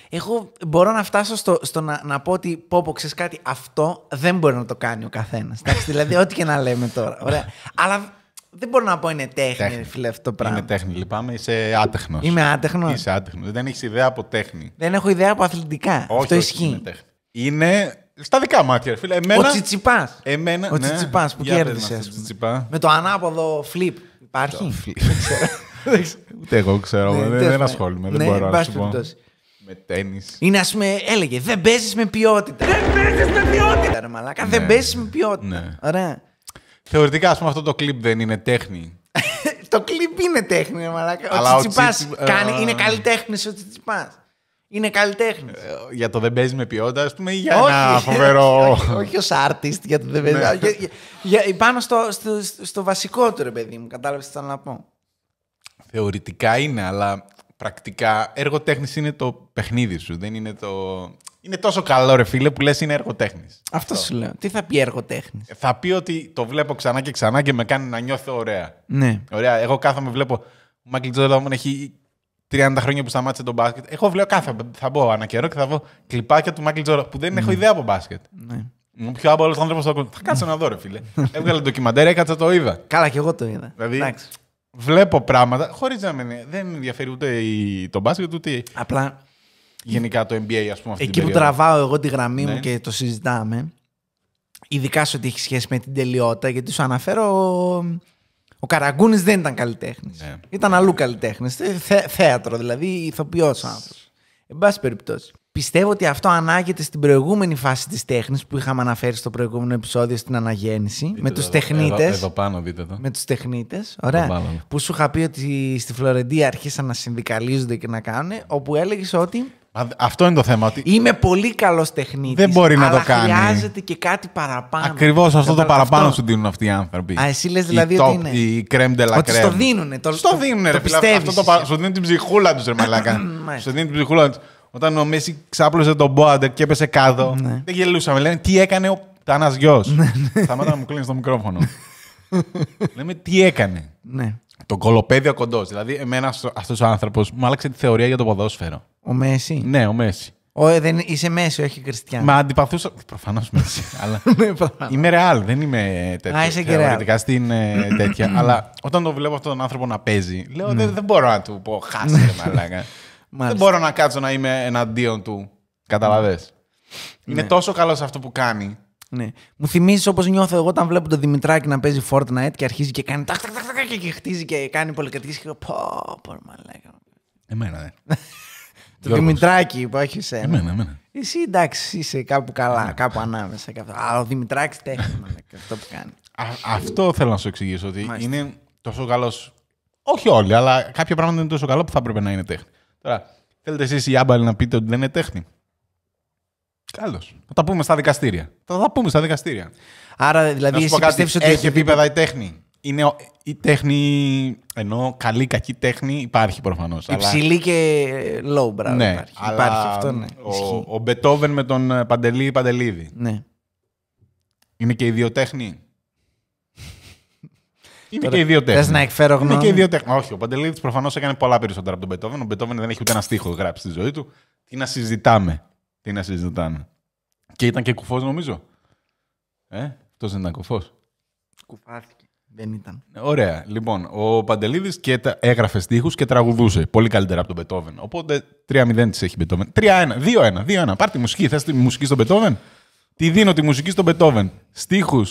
Εγώ μπορώ να φτάσω στο, στο να, να πω ότι πω, πω κάτι, αυτό δεν μπορεί να το κάνει ο καθένας. δηλαδή, ό,τι και να λέμε τώρα. Ωραία. Αλλά δεν μπορώ να πω είναι τέχνη, τέχνη. φίλε, αυτό το πράγμα. Είναι τέχνη, λυπάμαι. Είσαι άτεχνος. Είμαι άτεχνος. Είσαι άτεχνος. Δεν έχεις ιδέα από τέχνη. Δεν έχω ιδέα από αθλητικά. Όχι, αυτό ισχύει. Είναι, είναι στα δικά μάτια, φίλε. Εμένα, ο Τσιτσιπάς. Εμένα, ο ναι. Τσιτσιπάς που κέρδισε. Με το ανάποδο flip. Υπάρχει. Ούτε εγώ ξέρω. Ναι, δεν ασχολούμαι. Δεν ναι, μπορώ να σου πω. Με τέννη. Είναι ας πούμε, έλεγε Δεν παίζεις με ποιότητα. Δεν παίζεις με ποιότητα. Ρε μαλάκα, δεν παίζεις με ποιότητα. Ωραία. Θεωρητικά, ας πούμε, αυτό το κλειπ δεν είναι τέχνη. το κλειπ είναι τέχνη, μαλάκα. Ο Τσιτσιπά είναι καλλιτέχνης ο Τσιτσιπάς είναι καλλιτέχνης. Ε, για το δεν παίζει με ποιότητα, ας πούμε, ή για όχι, ένα φοβερό. όχι, όχι, ως artist, για το δεν παίζει. Ναι. για, για, πάνω στο, στο, στο βασικό του, ρε παιδί μου, κατάλαβες τι θέλω να πω. Θεωρητικά είναι, αλλά πρακτικά έργο τέχνης είναι το παιχνίδι σου. Δεν είναι το. Είναι τόσο καλό, ρε φίλε, που λες είναι έργο τέχνης. Αυτό, σου λέω. Τι θα πει έργο τέχνης. Ε, θα πει ότι το βλέπω ξανά και ξανά και με κάνει να νιώθω ωραία. Ναι. Ωραία. Εγώ κάθομαι, βλέπω. Ο Μάικλ Τζόρνταν έχει 30 χρόνια που σταμάτησε τον μπάσκετ. Εγώ βλέπω κάθε. Θα μπω ανά καιρό και θα δω κλιπάκια του Μάικλ Τζόρα που δεν έχω ναι. ιδέα από μπάσκετ. Ναι. Μου πιο άμπολο άνθρωπος θα ακούω. Θα κάτσω να δω, ρε φίλε. Έβγαλε ντοκιμαντέρ, έκατσα το είδα. Καλά, και εγώ το είδα. Δηλαδή, Εντάξει. βλέπω πράγματα χωρίς να με. Δεν ενδιαφέρει ούτε η... το μπάσκετ, ούτε. Απλά. Γενικά το NBA, ας πούμε. Αυτή Εκεί που τραβάω εγώ τη γραμμή ναι. μου και το συζητάμε. Ειδικά σε ό,τι έχει σχέση με την τελειότητα, γιατί σου αναφέρω ο Καραγκούνης δεν ήταν καλλιτέχνης. Ναι. Ήταν αλλού καλλιτέχνης. Ε, θέατρο, δηλαδή ηθοποιός άνθρωπος. Εν πάση περιπτώσει. Πιστεύω ότι αυτό ανάγεται στην προηγούμενη φάση της τέχνης που είχαμε αναφέρει στο προηγούμενο επεισόδιο στην αναγέννηση. με τους τεχνίτες. εδώ, πάνω, δείτε το. Με τους τεχνίτες. Ωραία. Που σου είχα πει ότι στη Φλωρεντία αρχίσαν να συνδικαλίζονται και να κάνουν. Όπου έλεγες ότι αυτό είναι το θέμα. Ότι Είμαι πολύ καλός τεχνίτης. Δεν μπορεί να το κάνει. Χρειάζεται και κάτι παραπάνω. Ακριβώς αυτό το, παραπάνω αυτό. σου δίνουν αυτοί οι άνθρωποι. Α, εσύ λες δηλαδή top, ότι είναι. Η crème de la ότι στο δίνουν. Το, στο δίνουνε, το, ρε, το Αυτό το, σου δίνουν την ψυχούλα τους, ρε Μαλάκα. σου δίνουν την ψυχούλα τους. Όταν ο Μέση ξάπλωσε τον Μπόαντερ και έπεσε κάτω. Ναι. Δεν γελούσαμε. Λένε τι έκανε ο Τάνα γιος. Ναι, ναι. Σταμάτα να μου κλείνεις το μικρόφωνο. Λέμε τι έκανε. Το κολοπέδιο κοντός. Δηλαδή, εμένα αυτό ο άνθρωπος μου άλλαξε τη θεωρία για το ποδόσφαιρο. Ο Μέση. Ναι, ο Μέση. Ο, ε, δεν, είσαι Μέση, όχι Κριστιανό. Μα αντιπαθούσα. Προφανώς Μέση. αλλά... Ναι, είμαι ρεάλ, δεν είμαι ε, τέτοιο. Α, είσαι και ρεάλ. στην ε, τέτοια. αλλά όταν το βλέπω αυτόν τον άνθρωπο να παίζει, λέω ναι. δεν, μπορώ να του πω χάσε, ναι. μαλάκα. δεν μπορώ να κάτσω να είμαι εναντίον του. Καταλαβέ. Είναι τόσο καλό αυτό που κάνει. Ναι. Μου θυμίζεις όπως νιώθω εγώ όταν βλέπω τον Δημητράκη να παίζει Fortnite και αρχίζει και κάνει τάκ, τάκ, τάκ, και χτίζει και κάνει πολυκατοικίες και λέω πω, πω, μαλάκα. Εμένα, ναι. Το Δημητράκη που έχει εσένα. Εμένα, εμένα. Ναι, ναι. Εσύ εντάξει, είσαι κάπου καλά, ναι. κάπου ανάμεσα. Αλλά ο Δημητράκης τέχνη, αυτό που κάνει. Α, αυτό θέλω να σου εξηγήσω. Ότι είναι τόσο καλός. Όχι όλοι, αλλά κάποια πράγματα είναι τόσο καλό που θα έπρεπε να είναι τέχνη. Τώρα, θέλετε εσείς οι άμπαλοι να πείτε ότι δεν είναι τέχνη. Καλώ. Θα τα πούμε στα δικαστήρια. Θα τα πούμε στα δικαστήρια. Άρα, δηλαδή, εσύ Έχει επίπεδα η τέχνη. Είναι, η τέχνη, ενώ καλή κακή τέχνη υπάρχει προφανώς. Υψηλή και low μπράβο. Ναι, υπάρχει. υπάρχει αυτό, ναι. Ο, Μπετόβεν με τον ε, Παντελή Παντελήδη. Ναι. Είναι και ιδιοτέχνη. Είναι οι και ιδιοτέχνη. Θε να εκφέρω γνώμη. Είναι και ιδιοτέχνη. Όχι, ο Παντελήδη προφανώς έκανε πολλά περισσότερα από τον Μπετόβεν. Ο Μπετόβεν δεν έχει ούτε ένα στίχο γράψει στη ζωή του. Τι να συζητάμε. Τι να συζητάμε. Και ήταν και κουφός, νομίζω. Ε, αυτός δεν ήταν κουφός. Κουφάθηκε δεν ήταν. Ναι, ωραία. Λοιπόν, ο Παντελίδης και τα... έγραφε στίχους και τραγουδούσε πολύ καλύτερα από τον Μπετόβεν. Οπότε 3-0 της έχει Μπετόβεν. 3-1, 2-1, 2-1. Πάρ τη μουσική. Θες τη μουσική στον Μπετόβεν. Τη δίνω τη μουσική στον Μπετόβεν. Στίχου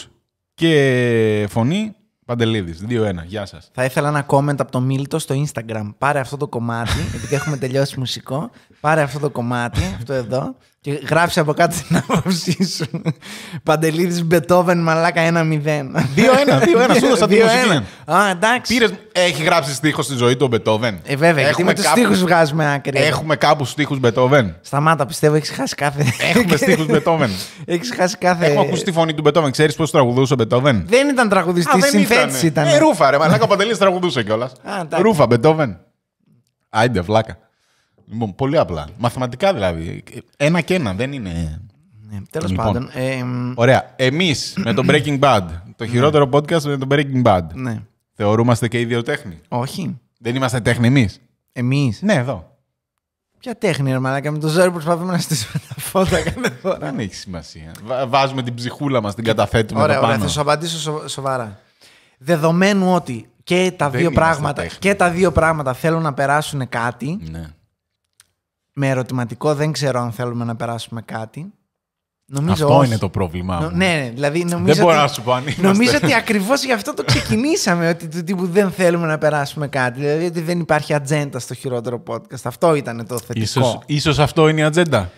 και φωνή. Παντελίδης. 2-1. Γεια σας. Θα ήθελα ένα comment από το Μίλτο στο Instagram. Πάρε αυτό το κομμάτι, επειδή έχουμε τελειώσει μουσικό. Πάρε αυτό το κομμάτι, αυτό εδώ. Και γράψει από κάτω την άποψή σου. Παντελήδης Μπετόβεν, μαλάκα 1-0. 2-1, 2-1, σου έδωσα τη μουσική. Α, εντάξει. Πήρες... Έχει γράψει στίχος στη ζωή του ο Μπετόβεν. Ε, βέβαια, γιατί με τους κάπου... στίχους βγάζουμε άκρη. Έχουμε κάπου στίχους Μπετόβεν. Σταμάτα, πιστεύω έχεις χάσει κάθε. Έχουμε στίχους Μπετόβεν. Έχεις χάσει κάθε. Έχουμε ακούσει τη φωνή του Μπετόβεν. Ξέρεις πώς τραγουδούσε ο Μπετόβεν. Δεν ήταν τραγουδιστής, συνθέτη ήταν. Ε, ρούφα, ρε, μαλάκα Παντελής τραγουδούσε κιόλας. Ρούφα, Μπετόβεν. Άιντε, φλάκα. Λοιπόν, πολύ απλά. Μαθηματικά δηλαδή. Ένα και ένα, δεν είναι. Ναι, Τέλος λοιπόν, πάντων. Ε, ωραία. Εμείς με το Breaking Bad, το ναι. χειρότερο podcast με το Breaking Bad. Ναι. Θεωρούμαστε και ίδιο τέχνη. Όχι. Δεν είμαστε τέχνη εμείς. Εμείς. Ναι, εδώ. Ποια τέχνη, ρε Μαλάκα, με το που προσπαθούμε να στήσουμε τα φώτα κάθε φορά. Δεν έχει σημασία. Βάζουμε την ψυχούλα μας, την καταθέτουμε ωραία, εδώ πάνω. Ωραία, θα σου απαντήσω σοβαρά. Δεδομένου ότι και τα, δύο πράγματα, και τα δύο πράγματα θέλουν να περάσουν κάτι, ναι με ερωτηματικό δεν ξέρω αν θέλουμε να περάσουμε κάτι. Νομίζω αυτό είναι το πρόβλημά μου. Ναι, ναι, δηλαδή νομίζω. Δεν μπορώ να σου Νομίζω ότι ακριβώς γι' αυτό το ξεκινήσαμε. Ότι του τύπου δεν θέλουμε να περάσουμε κάτι. Δηλαδή ότι δεν υπάρχει ατζέντα στο χειρότερο podcast. Αυτό ήταν το θετικό. Ίσως, ίσως αυτό είναι η ατζέντα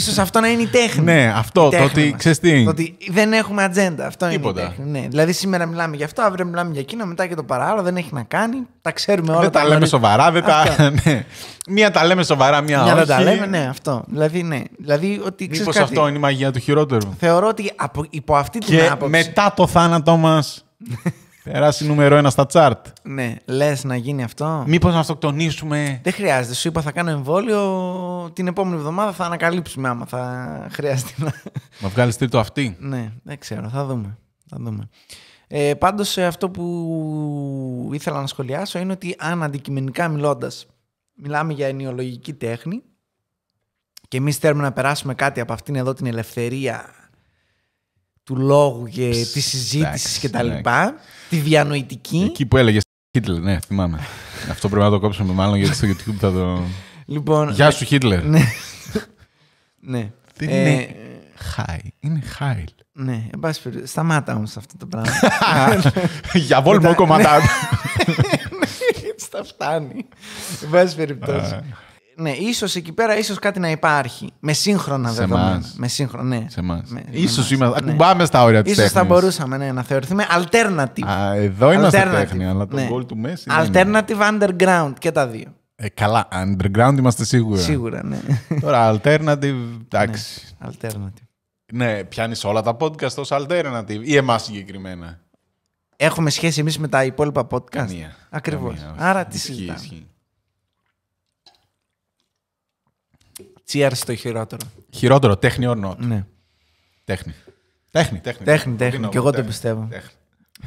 σω αυτό να είναι η τέχνη. ναι, αυτό. το ότι ξέρεις τι. Το ότι δεν έχουμε ατζέντα. Αυτό Τίποτα. είναι. Η τέχνη. Ναι. Δηλαδή σήμερα μιλάμε για αυτό, αύριο μιλάμε για εκείνο, μετά και το παράλληλο δεν έχει να κάνει. Τα ξέρουμε όλα. Δεν τα, τα λέμε σοβαρά, δεν τα. ναι. Μία τα λέμε σοβαρά, μία, μία όχι. δεν τα λέμε, ναι, αυτό. Δηλαδή, ναι. Δηλαδή, ότι Μήπω αυτό είναι η μαγεία του χειρότερου. Θεωρώ ότι υπό αυτή την άποψη. Μετά το θάνατό μας. Περάσει νούμερο ένα στα τσάρτ. Ναι, λες να γίνει αυτό. Μήπως να αυτοκτονήσουμε. Δεν χρειάζεται. Σου είπα θα κάνω εμβόλιο. Την επόμενη εβδομάδα θα ανακαλύψουμε άμα θα χρειαστεί να. Να βγάλεις τρίτο αυτή. Ναι, δεν ξέρω. Θα δούμε. Θα δούμε. Ε, πάντως ε, αυτό που ήθελα να σχολιάσω είναι ότι αν αντικειμενικά μιλώντας, μιλάμε για ενοιολογική τέχνη και εμείς θέλουμε να περάσουμε κάτι από αυτήν εδώ την ελευθερία του λόγου και της συζήτησης κτλ. Τη διανοητική. Εκεί που έλεγε Χίτλερ, ναι, θυμάμαι. Αυτό πρέπει να το κόψουμε μάλλον γιατί στο YouTube θα το. Λοιπόν, Γεια ναι. σου, Χίτλερ. Ναι. ναι. είναι. Ε, Χάι. Είναι Χάιλ. Ναι, εν πάση περιπτώσει. Σταμάτα όμως αυτό το πράγμα. Για βόλμο ναι, έτσι Τα φτάνει. Εν πάση περιπτώσει ναι, ίσως εκεί πέρα ίσως κάτι να υπάρχει. Με σύγχρονα σε δεδομένα. Μας. Με σύγχρονα, ναι. Σε εμά. σω είμαστε. Ναι. στα όρια της τέχνη. θα μπορούσαμε ναι, να θεωρηθούμε alternative. Α, εδώ είμαστε alternative. τέχνη, αλλά το ναι. του Messi. Alternative underground και τα δύο. Ε, καλά, underground είμαστε σίγουρα. Σίγουρα, ναι. Τώρα, alternative, εντάξει. Ναι, alternative. Ναι, πιάνεις όλα τα podcast ως alternative ή εμάς συγκεκριμένα. Έχουμε σχέση εμείς με τα υπόλοιπα podcast. Ακριβώ. Άρα τι συζητάμε. Cheers το χειρότερο. Χειρότερο, τέχνη or not. Ναι. Τέχνη. Τέχνη, τέχνη. Τέχνη, τέχνη. Και εγώ το πιστεύω.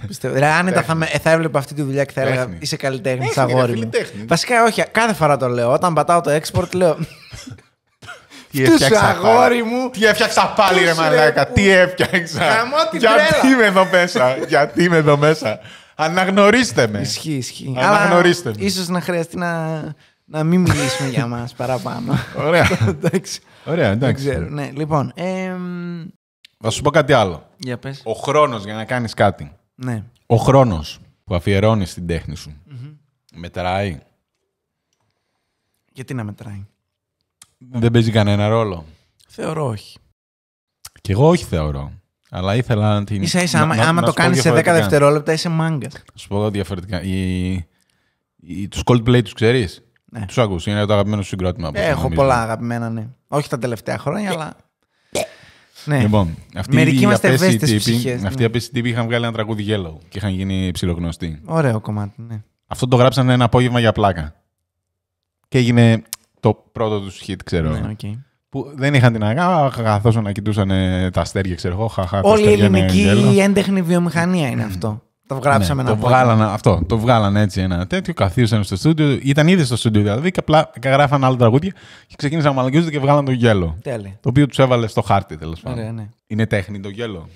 Πιστεύω. αν θα, θα έβλεπα αυτή τη δουλειά και θα έλεγα Είσαι καλλιτέχνη, αγόρι μου. Βασικά, όχι, κάθε φορά το λέω. Όταν πατάω το export, λέω. Τι έφτιαξα αγόρι μου. Τι έφτιαξα πάλι, ρε Μαλάκα. Τι έφτιαξα. Γιατί είμαι εδώ μέσα. Γιατί είμαι εδώ μέσα. Αναγνωρίστε με. Ισχύει, ισχύει. Αναγνωρίστε με. σω να χρειαστεί να να μην μιλήσουμε για μας παραπάνω. Ωραία. εντάξει. Ωραία, εντάξει. Δεν ξέρω, ναι. Λοιπόν, θα σου πω κάτι άλλο. Για πες. Ο χρόνος για να κάνεις κάτι. Ναι. Ο χρόνος που αφιερώνεις στην τέχνη σου mm-hmm. μετράει. Γιατί να μετράει. Δεν παίζει κανένα ρόλο. Θεωρώ όχι. Κι εγώ όχι θεωρώ. Αλλά ήθελα να την. σα ίσα, άμα, άμα το κάνεις σε 10 δευτερόλεπτα, είσαι μάγκας. Σου πω διαφορετικά. Οι... Οι... Τους Coldplay τους ξέρεις. Ναι. Τους ακούς. είναι το αγαπημένο σου συγκρότημα. Έχω πολλά αγαπημένα, ναι. Όχι τα τελευταία χρόνια, αλλά. Ε, ε. Ναι. Λοιπόν, Αυτή Μερικοί είμαστε απέσιοι αυτοί οι ναι. τύποι είχαν βγάλει ένα τραγούδι γέλο και είχαν γίνει ψιλογνωστοί. Ωραίο κομμάτι, ναι. Αυτό το γράψανε ένα απόγευμα για πλάκα. Και έγινε το πρώτο τους hit, ξέρω. Ναι, okay. Που δεν είχαν την αγάπη, καθώς να κοιτούσαν τα αστέρια, ξέρω εγώ. Όλη η ελληνική έντεχνη βιομηχανία είναι αυτό. Το βγάλαμε ναι, το βγάλανε, Αυτό. Το βγάλανε έτσι ένα τέτοιο, καθίσανε στο στούντιο. Ήταν ήδη στο στούντιο δηλαδή και απλά γράφανε άλλα τραγούδια και ξεκίνησαν να μαλακίζονται και βγάλανε το γέλο. Τέλει. Το οποίο τους έβαλε στο χάρτη τέλος πάντων. Ναι. Είναι τέχνη το γέλο.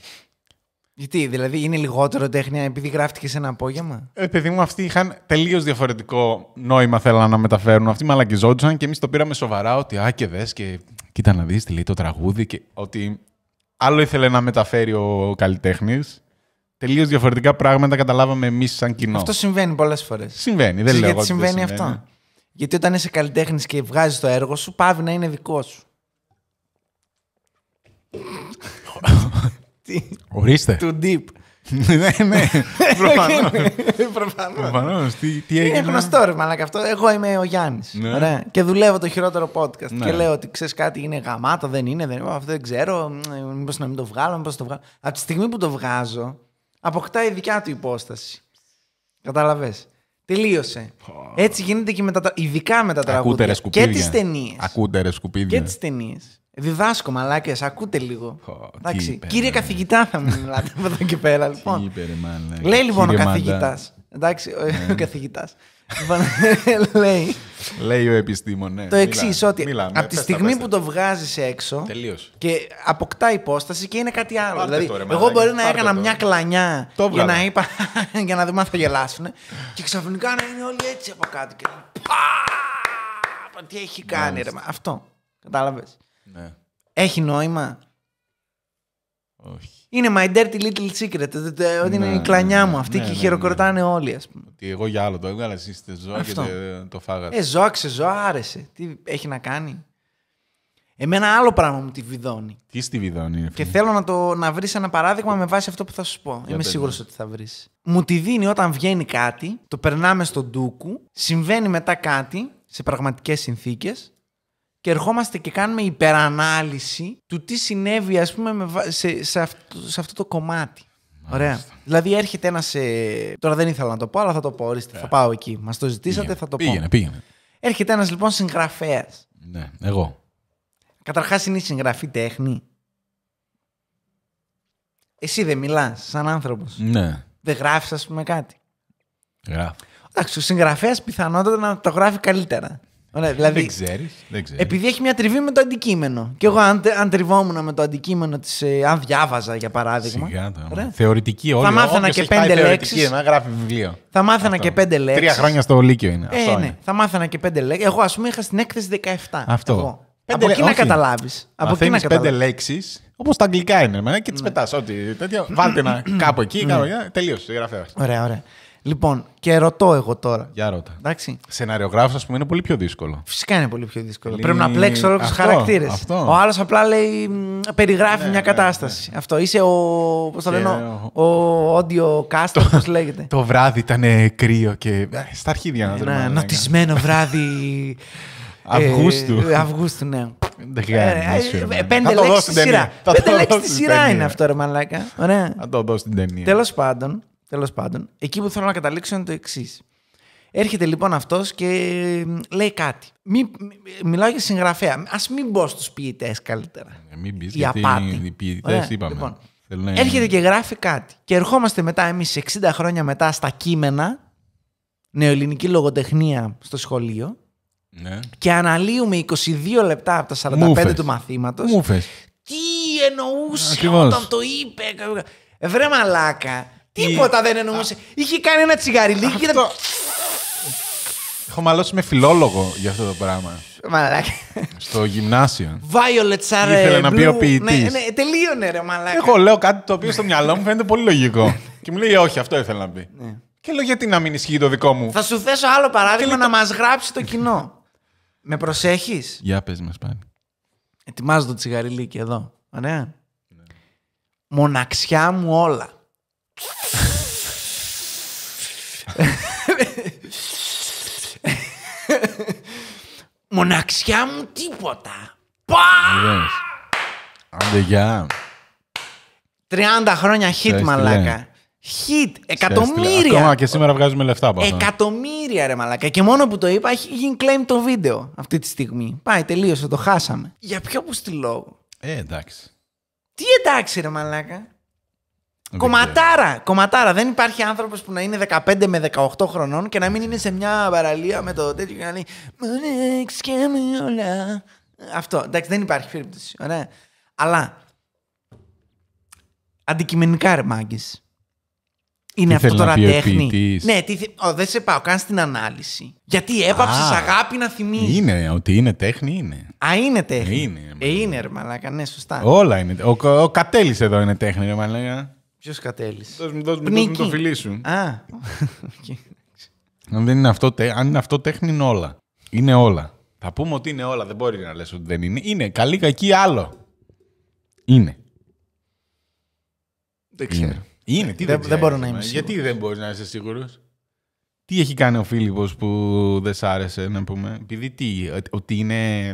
Γιατί, δηλαδή είναι λιγότερο τέχνη επειδή γράφτηκε σε ένα απόγευμα. Ε, παιδί μου, αυτοί είχαν τελείως διαφορετικό νόημα θέλανε να μεταφέρουν. Αυτοί μαλακιζόντουσαν και εμείς το πήραμε σοβαρά ότι α και δες και κοίτα να δεις τι λέει το τραγούδι και ότι άλλο ήθελε να μεταφέρει ο καλλιτέχνης τελείως διαφορετικά πράγματα καταλάβαμε εμείς σαν κοινό. Αυτό συμβαίνει πολλές φορές. Συμβαίνει, δεν λέω. Γιατί συμβαίνει, αυτό. Ναι. Γιατί όταν είσαι καλλιτέχνης και βγάζεις το έργο σου, πάβει να είναι δικό σου. Ορίστε. Too deep. ναι, ναι. Προφανώς. Ναι, τι, έγινε. Είναι γνωστό ρε μαλάκα αυτό. Εγώ είμαι ο Γιάννης. Ναι. Και δουλεύω το χειρότερο podcast. Και λέω ότι ξέρεις κάτι είναι γαμάτο, δεν είναι, Αυτό δεν ξέρω. Μήπως να μην το βγάλω, το βγάλω. Από τη στιγμή που το βγάζω, αποκτάει δικιά του υπόσταση. Κατάλαβες. Τελείωσε. Έτσι γίνεται και με τα, ειδικά με τα τραγούδια. Και τις ταινίες. Ακούτε ρε σκουπίδια. Και τις ταινίες. Διδάσκω μαλάκια, ακούτε λίγο. Εντάξει, κύριε καθηγητά θα μου μιλάτε από εδώ και πέρα. Λοιπόν. λέει λοιπόν ο καθηγητά. Εντάξει, ο ναι. καθηγητάς. Λοιπόν, λέει, λέει ο επιστήμονες. Το εξής, ότι από τη στιγμή που το βγάζεις έξω και αποκτά υπόσταση και είναι κάτι άλλο. δηλαδή, εγώ μπορεί να έκανα μια κλανιά για να, είπα, για να δούμε αν θα γελάσουν και ξαφνικά να είναι όλοι έτσι από κάτω. Και Πα, τι έχει κάνει, ρε, Αυτό. Κατάλαβες. Ναι. Έχει νόημα. Όχι είναι my dirty little secret. Ότι είναι η ναι, κλανιά ναι, μου αυτή ναι, και χειροκροτάνε όλοι. ας πούμε. Ότι εγώ για άλλο το έβγαλα, εσύ είστε ζώα και το φάγατε. Ε, ζώα, άρεσε. Τι έχει να κάνει. Εμένα άλλο πράγμα μου τη βιδώνει. Τι στη βιδώνει, Και θέλω να, το, να βρεις ένα παράδειγμα με βάση αυτό που θα σου πω. Είμαι σίγουρο ότι θα βρεις. Μου τη δίνει όταν βγαίνει κάτι, το περνάμε στον ντούκου, συμβαίνει μετά κάτι σε πραγματικές συνθήκες και ερχόμαστε και κάνουμε υπερανάλυση του τι συνέβη, ας πούμε, σε, σε, αυτό, σε αυτό το κομμάτι. Ωραία. Δηλαδή έρχεται ένας. Ε, τώρα δεν ήθελα να το πω, αλλά θα το πω. Ορίστε, θα ε. πάω εκεί. Μας το ζητήσατε, θα το πω. Πήγαινε, πήγαινε. Έρχεται ένας λοιπόν συγγραφέας. Ναι, εγώ. Καταρχάς είναι η συγγραφή τέχνη. Εσύ δεν μιλάς σαν άνθρωπος. Ναι. Δεν γράφεις, ας πούμε, κάτι. Γράφω. Εντάξει, ο συγγραφέας πιθανότατα να το γράφει καλύτερα. Ωραία, δηλαδή, δεν ξέρεις. Δεν ξέρεις. Επειδή έχει μια τριβή με το αντικείμενο. Και εγώ, αν, αν τριβόμουν με το αντικείμενο της. Ε, αν διάβαζα, για παράδειγμα. θεωρητική όλη Θα μάθανα και πέντε λέξεις. Να γράφει βιβλίο. Θα μάθαινα και πέντε λέξεις. Τρία χρόνια στο Λύκειο είναι. Ε, αυτό ναι. Θα μάθαινα και πέντε λέξεις. Εγώ, ας πούμε, είχα στην έκθεση 17. Αυτό. Πέντε, από εκεί να καταλάβεις. Από εκεί να πέντε λέξεις, όπως τα αγγλικά είναι, και τις ναι. πετάς. Ότι τέτοιο. Βάλτε ένα κάπου εκεί, κάπου ναι. Τελείωσε η Ωραία, ωραία. Λοιπόν, και ρωτώ εγώ τώρα. Για ρώτα. Εντάξει. Σεναριογράφος, ας πούμε, είναι πολύ πιο δύσκολο. Φυσικά είναι πολύ πιο δύσκολο. Πρέπει να πλέξει όλους τους χαρακτήρε. Ο άλλος απλά λέει, περιγράφει ναι, μια ναι, κατάσταση. Ναι. Αυτό. Είσαι ο. Πώς το λένε, ο, audio caster, πώ λέγεται. Το βράδυ ήταν κρύο και. Στα αρχίδια να νοτισμένο βράδυ. Ε, Αυγούστου. Αυγούστου, ναι. Δεν ξέρω. Ε, ε, πέντε λέξει στη σειρά. Πέντε λέξεις στη σειρά είναι αυτό, ρε Μαλάκα. Θα το δω στην ταινία. Τέλος πάντων, Τέλος πάντων, εκεί που θέλω να καταλήξω είναι το εξής. Έρχεται λοιπόν αυτός και λέει κάτι. μιλάω για συγγραφέα. Ας μην μπω στους ποιητές καλύτερα. Ε, μην πει γιατί οι ποιητές είπαμε. Λοιπόν. Έρχεται και γράφει κάτι. Και ερχόμαστε μετά εμείς 60 χρόνια μετά στα κείμενα, νεοελληνική λογοτεχνία στο σχολείο. Ναι. Και αναλύουμε 22 λεπτά από τα 45 Μουφες. του μαθήματος. Τι εννοούσε όταν το είπε. Βρε μαλάκα. Τίποτα δεν εννοούσε. Είχε κάνει ένα τσιγαριλίκι και ήταν. Έχω μαλώσει με φιλόλογο για αυτό το πράγμα. Μαλάκα. Στο γυμνάσιο. Violet are Ήθελε να ε, πει ο ποιητής. Ναι, ναι, τελείωνε ρε μαλάκα. λέω κάτι το οποίο στο μυαλό μου φαίνεται πολύ λογικό. και μου λέει όχι, αυτό ήθελα να πει. Ναι. Και λέω γιατί να μην ισχύει το δικό μου. Θα σου θέσω άλλο παράδειγμα να μας γράψει το κοινό. με προσέχεις. Για πες μας πάλι. Ετοιμάζω το τσιγαριλίκι εδώ. Ωραία. Μοναξιά μου όλα. Μοναξιά μου τίποτα. Άντε γεια. 30 χρόνια hit, μαλάκα. Hit, εκατομμύρια. Ακόμα και σήμερα βγάζουμε λεφτά από αυτό. Εκατομμύρια ρε μαλάκα. Και μόνο που το είπα έχει γίνει claim το βίντεο αυτή τη στιγμή. Πάει, τελείωσε, το χάσαμε. Για ποιο που στη λόγο. Ε, εντάξει. Τι εντάξει ρε μαλάκα. Κομματάρα, κομματάρα. Δεν υπάρχει άνθρωπος που να είναι 15 με 18 χρονών και να μην είναι σε μια παραλία με το τέτοιο και να λέει Μονέξ και με όλα. Αυτό. Εντάξει, δεν υπάρχει περίπτωση. Ωραία. Αλλά αντικειμενικά ρε μάγκε. Είναι αυτό τώρα τέχνη. Ναι, τι, ο, δεν σε πάω, Κάνεις στην ανάλυση. Γιατί έπαψες αγάπη να θυμίζει. Είναι, ότι είναι τέχνη είναι. Α, είναι τέχνη. Ε, είναι, ε, είναι ρε μαλάκα, ναι, σωστά. Όλα είναι. Ο, ο, ο εδώ είναι τέχνη, ρε Ποιος κατέλης. Δώσ' μου, το φιλί σου. Α. αν, δεν είναι αυτό, αν είναι αυτό τέχνη είναι όλα. Είναι όλα. Θα πούμε ότι είναι όλα. Δεν μπορεί να λες ότι δεν είναι. Είναι καλή, κακή, άλλο. Είναι. Δεν ξέρω. Είναι. Τι δεν, δεν, δεν μπορώ να είμαι σίγουρος. Γιατί δεν μπορείς να είσαι σίγουρος. Τι έχει κάνει ο Φίλιππος που δεν σ' άρεσε να πούμε. Επειδή τι, ότι είναι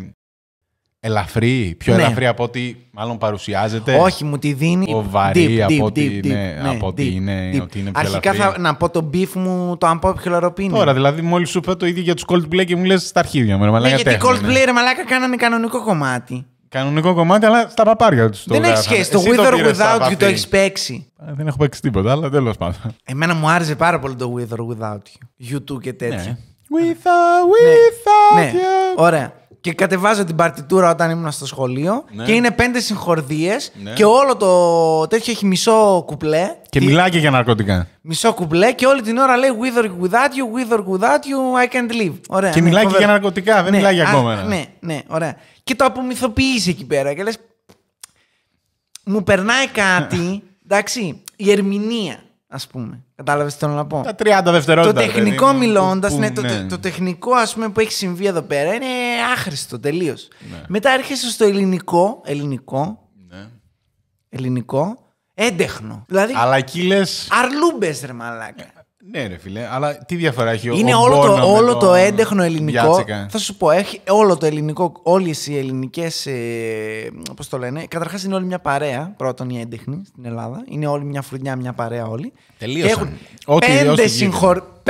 Ελαφρύ, πιο ναι. ελαφρύ από ό,τι μάλλον παρουσιάζεται. Όχι, μου τη δίνει. Ο βαρύ ναι, από ό,τι είναι. από ότι είναι, Ότι είναι πιο Αρχικά ελαφρύ. θα, να πω το μπιφ μου, το αν πω χλωροπίνη. Τώρα, δηλαδή, μόλις σου είπα το ίδιο για τους Coldplay και μου λες στα αρχίδια μου. ναι, γιατί οι Coldplay, ναι. ρε μαλάκα, κάνανε κανονικό κομμάτι. Κανονικό κομμάτι, αλλά στα παπάρια τους. Δεν έχει σχέση. Το With or Without You το έχεις παίξει. Ε, δεν έχω παίξει τίποτα, αλλά τέλος πάντων. Εμένα μου άρεσε πάρα πολύ το With or Without You. YouTube και ναι. τέτοια. Without, without you. Ωραία και κατεβάζω την παρτιτούρα όταν ήμουν στο σχολείο ναι. και είναι πέντε συγχορδίες ναι. και όλο το τέτοιο έχει μισό κουπλέ. Και τι... μιλάει και για ναρκωτικά. Μισό κουπλέ και όλη την ώρα λέει with or without you, with or without you, I can't live. Ωραία, και ναι, μιλάει και για ναρκωτικά, δεν μιλάει για ακόμα. ναι, ναι, ωραία. Και το απομυθοποιείς εκεί πέρα και λες. Μου περνάει κάτι, εντάξει, η ερμηνεία ας πούμε. Κατάλαβες τι θέλω να πω. Τα 30 δευτερόλεπτα. Το τεχνικό μιλώντα, ναι, ναι, το, το, τεχνικό ας πούμε, που έχει συμβεί εδώ πέρα είναι άχρηστο τελείως. Ναι. Μετά έρχεσαι στο ελληνικό. Ελληνικό. Ναι. Ελληνικό. Έντεχνο. Δηλαδή. Αλλά εκεί Αρλούμπες, ρε μαλάκα. Ναι, ρε φίλε, αλλά τι διαφορά έχει Είναι ο όλο, το, όλο το, έντεχνο ελληνικό. Θα σου πω, έχει όλο το ελληνικό, όλες οι ελληνικές. Ε, Πώς το λένε, Καταρχάς είναι όλη μια παρέα. Πρώτον, οι έντεχνοι στην Ελλάδα. Είναι όλη μια φρουνιά, μια παρέα όλοι. Τελείωσαν. έχουν Ό,τι πέντε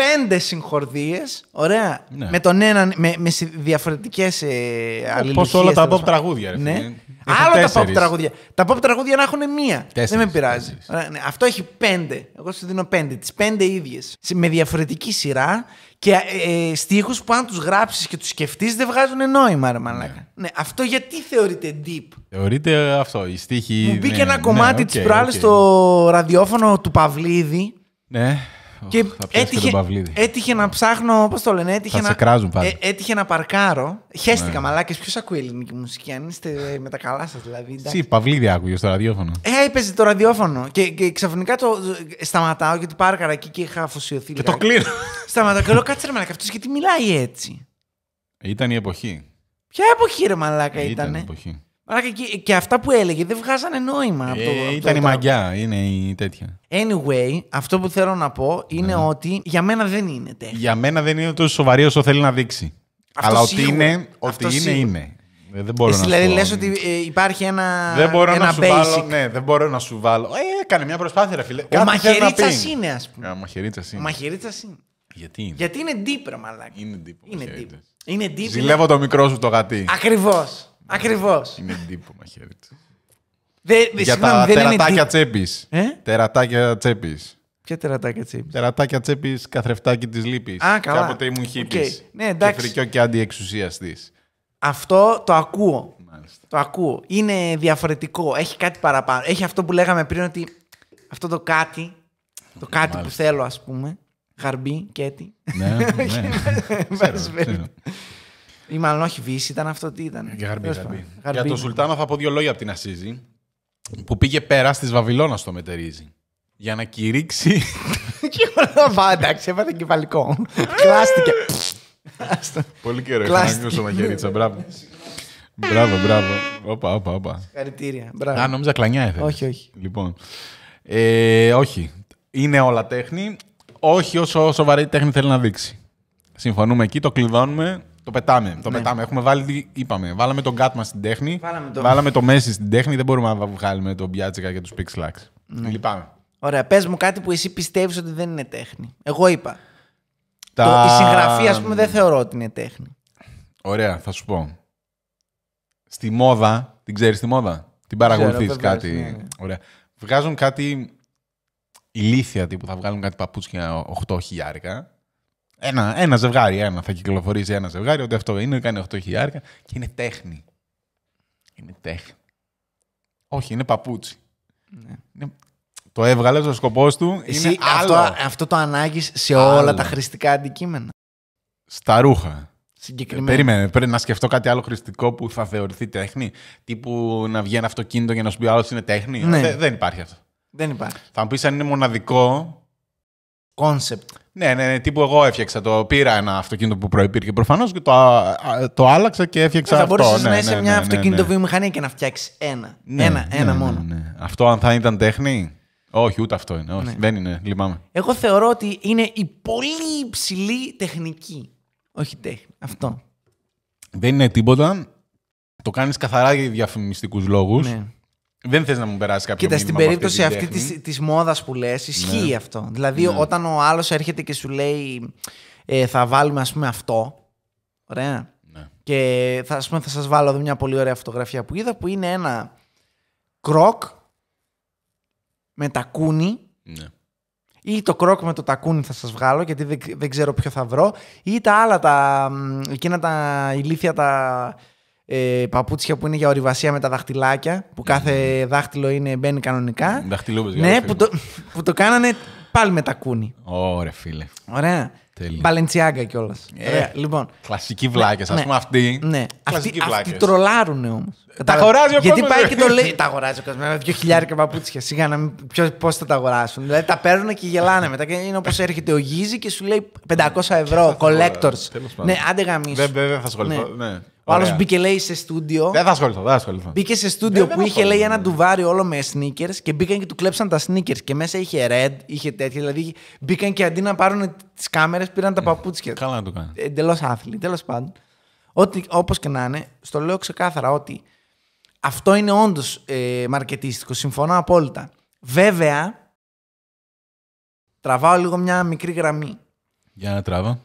πέντε συγχορδίες. Ωραία. Ναι. Με τον έναν, με, με διαφορετικές ε, Όπω όλα τα pop τραγούδια. Ρε, ναι. Άλλο τα pop τραγούδια. Τα pop τραγούδια να έχουν μία. Δεν με πειράζει. Ναι. Αυτό έχει πέντε. Εγώ σου δίνω πέντε. Τις πέντε ίδιες. Με διαφορετική σειρά και ε, ε στίχους που αν τους γράψεις και τους σκεφτείς δεν βγάζουν νόημα, ρε μαλάκα. Ναι. ναι. αυτό γιατί θεωρείται deep. Θεωρείται αυτό. Η στίχη. Μου μπήκε ένα ναι, κομμάτι ναι, okay, τη στο ραδιόφωνο του Παυλίδη. Ναι. Και έτυχε, να ψάχνω, όπω το λένε, έτυχε να. Ε, να παρκάρω. Χαίστηκα ναι. μαλάκες. Ποιος ακούει ελληνική μουσική, αν είστε με τα καλά σας δηλαδή. Τι, Παυλίδη άκουγες στο ραδιόφωνο. Ε, ε, έπαιζε το ραδιόφωνο. Και, και ξαφνικά το ε, σταματάω γιατί πάρκαρα εκεί και είχα αφοσιωθεί. Και το δηλαδή. κλείνω. Σταματάω και λέω κάτσε ρε μαλάκα αυτός γιατί μιλάει έτσι. Ήταν η εποχή. Ποια εποχή ρε μαλάκα ήταν. Ήταν η εποχή. Και, και αυτά που έλεγε δεν βγάζανε νόημα. από ε, το, ήταν η μαγιά, είναι η τέτοια. Anyway, αυτό που θέλω να πω είναι ναι. ότι για μένα δεν είναι τέτοιο. Για μένα δεν είναι τόσο σοβαρή όσο θέλει να δείξει. Αυτό Αλλά σίγουρο. ότι είναι, ότι είναι, ε, Δεν μπορώ Εσύ, να δηλαδή, σου λες ότι ε, υπάρχει ένα. Δεν μπορώ ένα να σου basic. βάλω. Ναι, δεν μπορώ να σου βάλω. Ε, έκανε μια προσπάθεια, φίλε. Ο μαχαιρίτσα είναι, ας πούμε. Ο μαχαιρίτσα είναι. μαχαιρίτσα είναι. Γιατί είναι. Γιατί είναι deep, ρε Είναι deep. Είναι deep. Είναι deep. Ζηλεύω το μικρό σου το γατί. Ακριβώς. Ακριβώς. Είναι τύπο μαχαίρι του. Για συγγνώμη, τα τερατάκια τσέπης. Ε? Τερατάκια τσέπης. Ποια τερατάκια τσέπης. Τερατάκια τσέπης καθρεφτάκι της λύπης. Α, καλά. Κάποτε ήμουν χίπης. Ναι, και φρικιό και αντιεξουσιαστή. Αυτό το ακούω. Μάλιστα. Το ακούω. Είναι διαφορετικό. Έχει κάτι παραπάνω. Έχει αυτό που λέγαμε πριν ότι αυτό το κάτι. Το ε, κάτι που θέλω, ας πούμε. Γαρμπή και έτσι. Ναι, ναι. ξέρω, ή μάλλον όχι, Βύση ήταν αυτό, τι ήταν. Γαρμπή, γαρμπή. Για τον Σουλτάνο θα πω δύο λόγια από την Ασίζη. Που πήγε πέρα τη Βαβυλώνας στο μετερίζει. Για να κηρύξει. Και όλα εντάξει, έπαθε κεφαλικό. Κλάστηκε. Πολύ καιρό. Είχα να κλείσω μαχαιρίτσα. Μπράβο. Μπράβο, μπράβο. Όπα, όπα, όπα. Συγχαρητήρια. Μπράβο. Α, νόμιζα κλανιά έφερε. Όχι, όχι. Λοιπόν. Ε, όχι. Είναι όλα τέχνη. Όχι όσο σοβαρή τέχνη θέλει να δείξει. Συμφωνούμε εκεί, το κλειδώνουμε. Το πετάμε. Το ναι. πετάμε. Έχουμε βάλει, είπαμε, βάλαμε τον Κάτμα στην τέχνη. Βάλαμε το, βάλαμε το Μέση στην τέχνη. Δεν μπορούμε να βγάλουμε τον Πιάτσικα και τους Πίξλαξ. Ναι. Λυπάμαι. Ωραία. Πες μου κάτι που εσύ πιστεύεις ότι δεν είναι τέχνη. Εγώ είπα. Τα... η συγγραφή, ας πούμε, δεν θεωρώ ότι είναι τέχνη. Ωραία, θα σου πω. Στη μόδα, την ξέρεις τη μόδα. Την παρακολουθεί κάτι. Ναι, ναι. Ωραία. Βγάζουν κάτι ηλίθια τύπου. Θα βγάλουν κάτι παπούτσια 8 χιλιάρικα. Ένα, ένα ζευγάρι, ένα. Θα κυκλοφορήσει ένα ζευγάρι, ότι αυτό είναι, κάνει 8 χιλιάρια και είναι τέχνη. Είναι τέχνη. Όχι, είναι παπούτσι. Ναι. Το έβγαλες, ο σκοπός του Εσύ είναι αυτό, άλλο. Αυτό το ανάγκης σε όλα τα χρηστικά αντικείμενα. Στα ρούχα. Συγκεκριμένα. Ε, περίμενε, πρέπει να σκεφτώ κάτι άλλο χρηστικό που θα θεωρηθεί τέχνη. Τύπου να βγει ένα αυτοκίνητο για να σου πει άλλος είναι τέχνη. Ναι. Ε, δεν, υπάρχει αυτό. Δεν υπάρχει. Θα μου πεις αν είναι μοναδικό. Κόνσεπτ. Ναι, ναι, ναι, τύπου εγώ έφτιαξα το. Πήρα ένα αυτοκίνητο που προπήρχε προφανώς και το, το άλλαξα και έφτιαξα αυτό. Θα μπορούσες ναι, να είσαι ναι, μια ναι, ναι αυτοκίνητο βιομηχανία και να φτιάξεις ένα. Ναι, ένα, ναι, ένα μόνο. Αυτό αν θα ήταν τέχνη. Όχι, ούτε αυτό είναι. Όχι, Δεν είναι, λυπάμαι. Εγώ θεωρώ ότι είναι η πολύ υψηλή τεχνική. Όχι τέχνη. Αυτό. Δεν είναι τίποτα. Το κάνεις καθαρά για διαφημιστικούς λόγους. Δεν θες να μου περάσει κάποιο Κοίτα, στην περίπτωση αυτή, της της μόδας που λες, ναι. ισχύει αυτό. Δηλαδή, ναι. όταν ο άλλος έρχεται και σου λέει ε, θα βάλουμε ας πούμε αυτό. Ωραία. Ναι. Και θα, ας πούμε, θα σας βάλω εδώ μια πολύ ωραία φωτογραφία που είδα που είναι ένα κρόκ με τακούνι ναι. ή το κρόκ με το τακούνι θα σας βγάλω γιατί δεν, δεν ξέρω ποιο θα βρω ή τα άλλα τα, εκείνα τα ηλίθια τα ε, παπούτσια που είναι για ορειβασία με τα δαχτυλάκια, που κάθε δάχτυλο είναι, μπαίνει κανονικά. Ναι, που το, που το κάνανε πάλι με τα κούνη. Ωραία, φίλε. Ωραία. Μπαλεντσιάγκα κιόλας. Ε, λοιπόν, κλασική βλάκες, ας ναι, πούμε. Αυτοί. Ναι. Αυτοί, αυτοί τρολάρουν όμως. Τα αγοράζει ο Γιατί πάει και το λέει. Τα αγοράζει ο κόσμος. Με δύο χιλιάρικα παπούτσια. Σιγά να Πώς θα τα αγοράσουν. Δηλαδή τα παίρνουν και γελάνε μετά. είναι όπως έρχεται ο Γίζη και σου λέει 500 ναι. ευρώ. Collectors. Ναι, άντε γαμί. Βέβαια θα ασχοληθώ. Ναι. Ναι. Ο άλλος μπήκε λέει σε στούντιο. Δεν θα ασχοληθώ, Μπήκε σε στούντιο που είχε λέει ένα ντουβάρι όλο με sneakers και μπήκαν και του κλέψαν τα sneakers. Και μέσα είχε red, είχε τέτοια. Δηλαδή μπήκαν και αντί να πάρουν τις κάμερες πήραν τα ε, παπούτσια. Καλά να το κάνει. Εντελώς άθλη, τέλος πάντων. Όπως και να είναι, στο λέω ξεκάθαρα ότι αυτό είναι όντως ε, μαρκετίστικο. Συμφωνώ απόλυτα. Βέβαια, τραβάω λίγο μια μικρή γραμμή. Για να τράβω.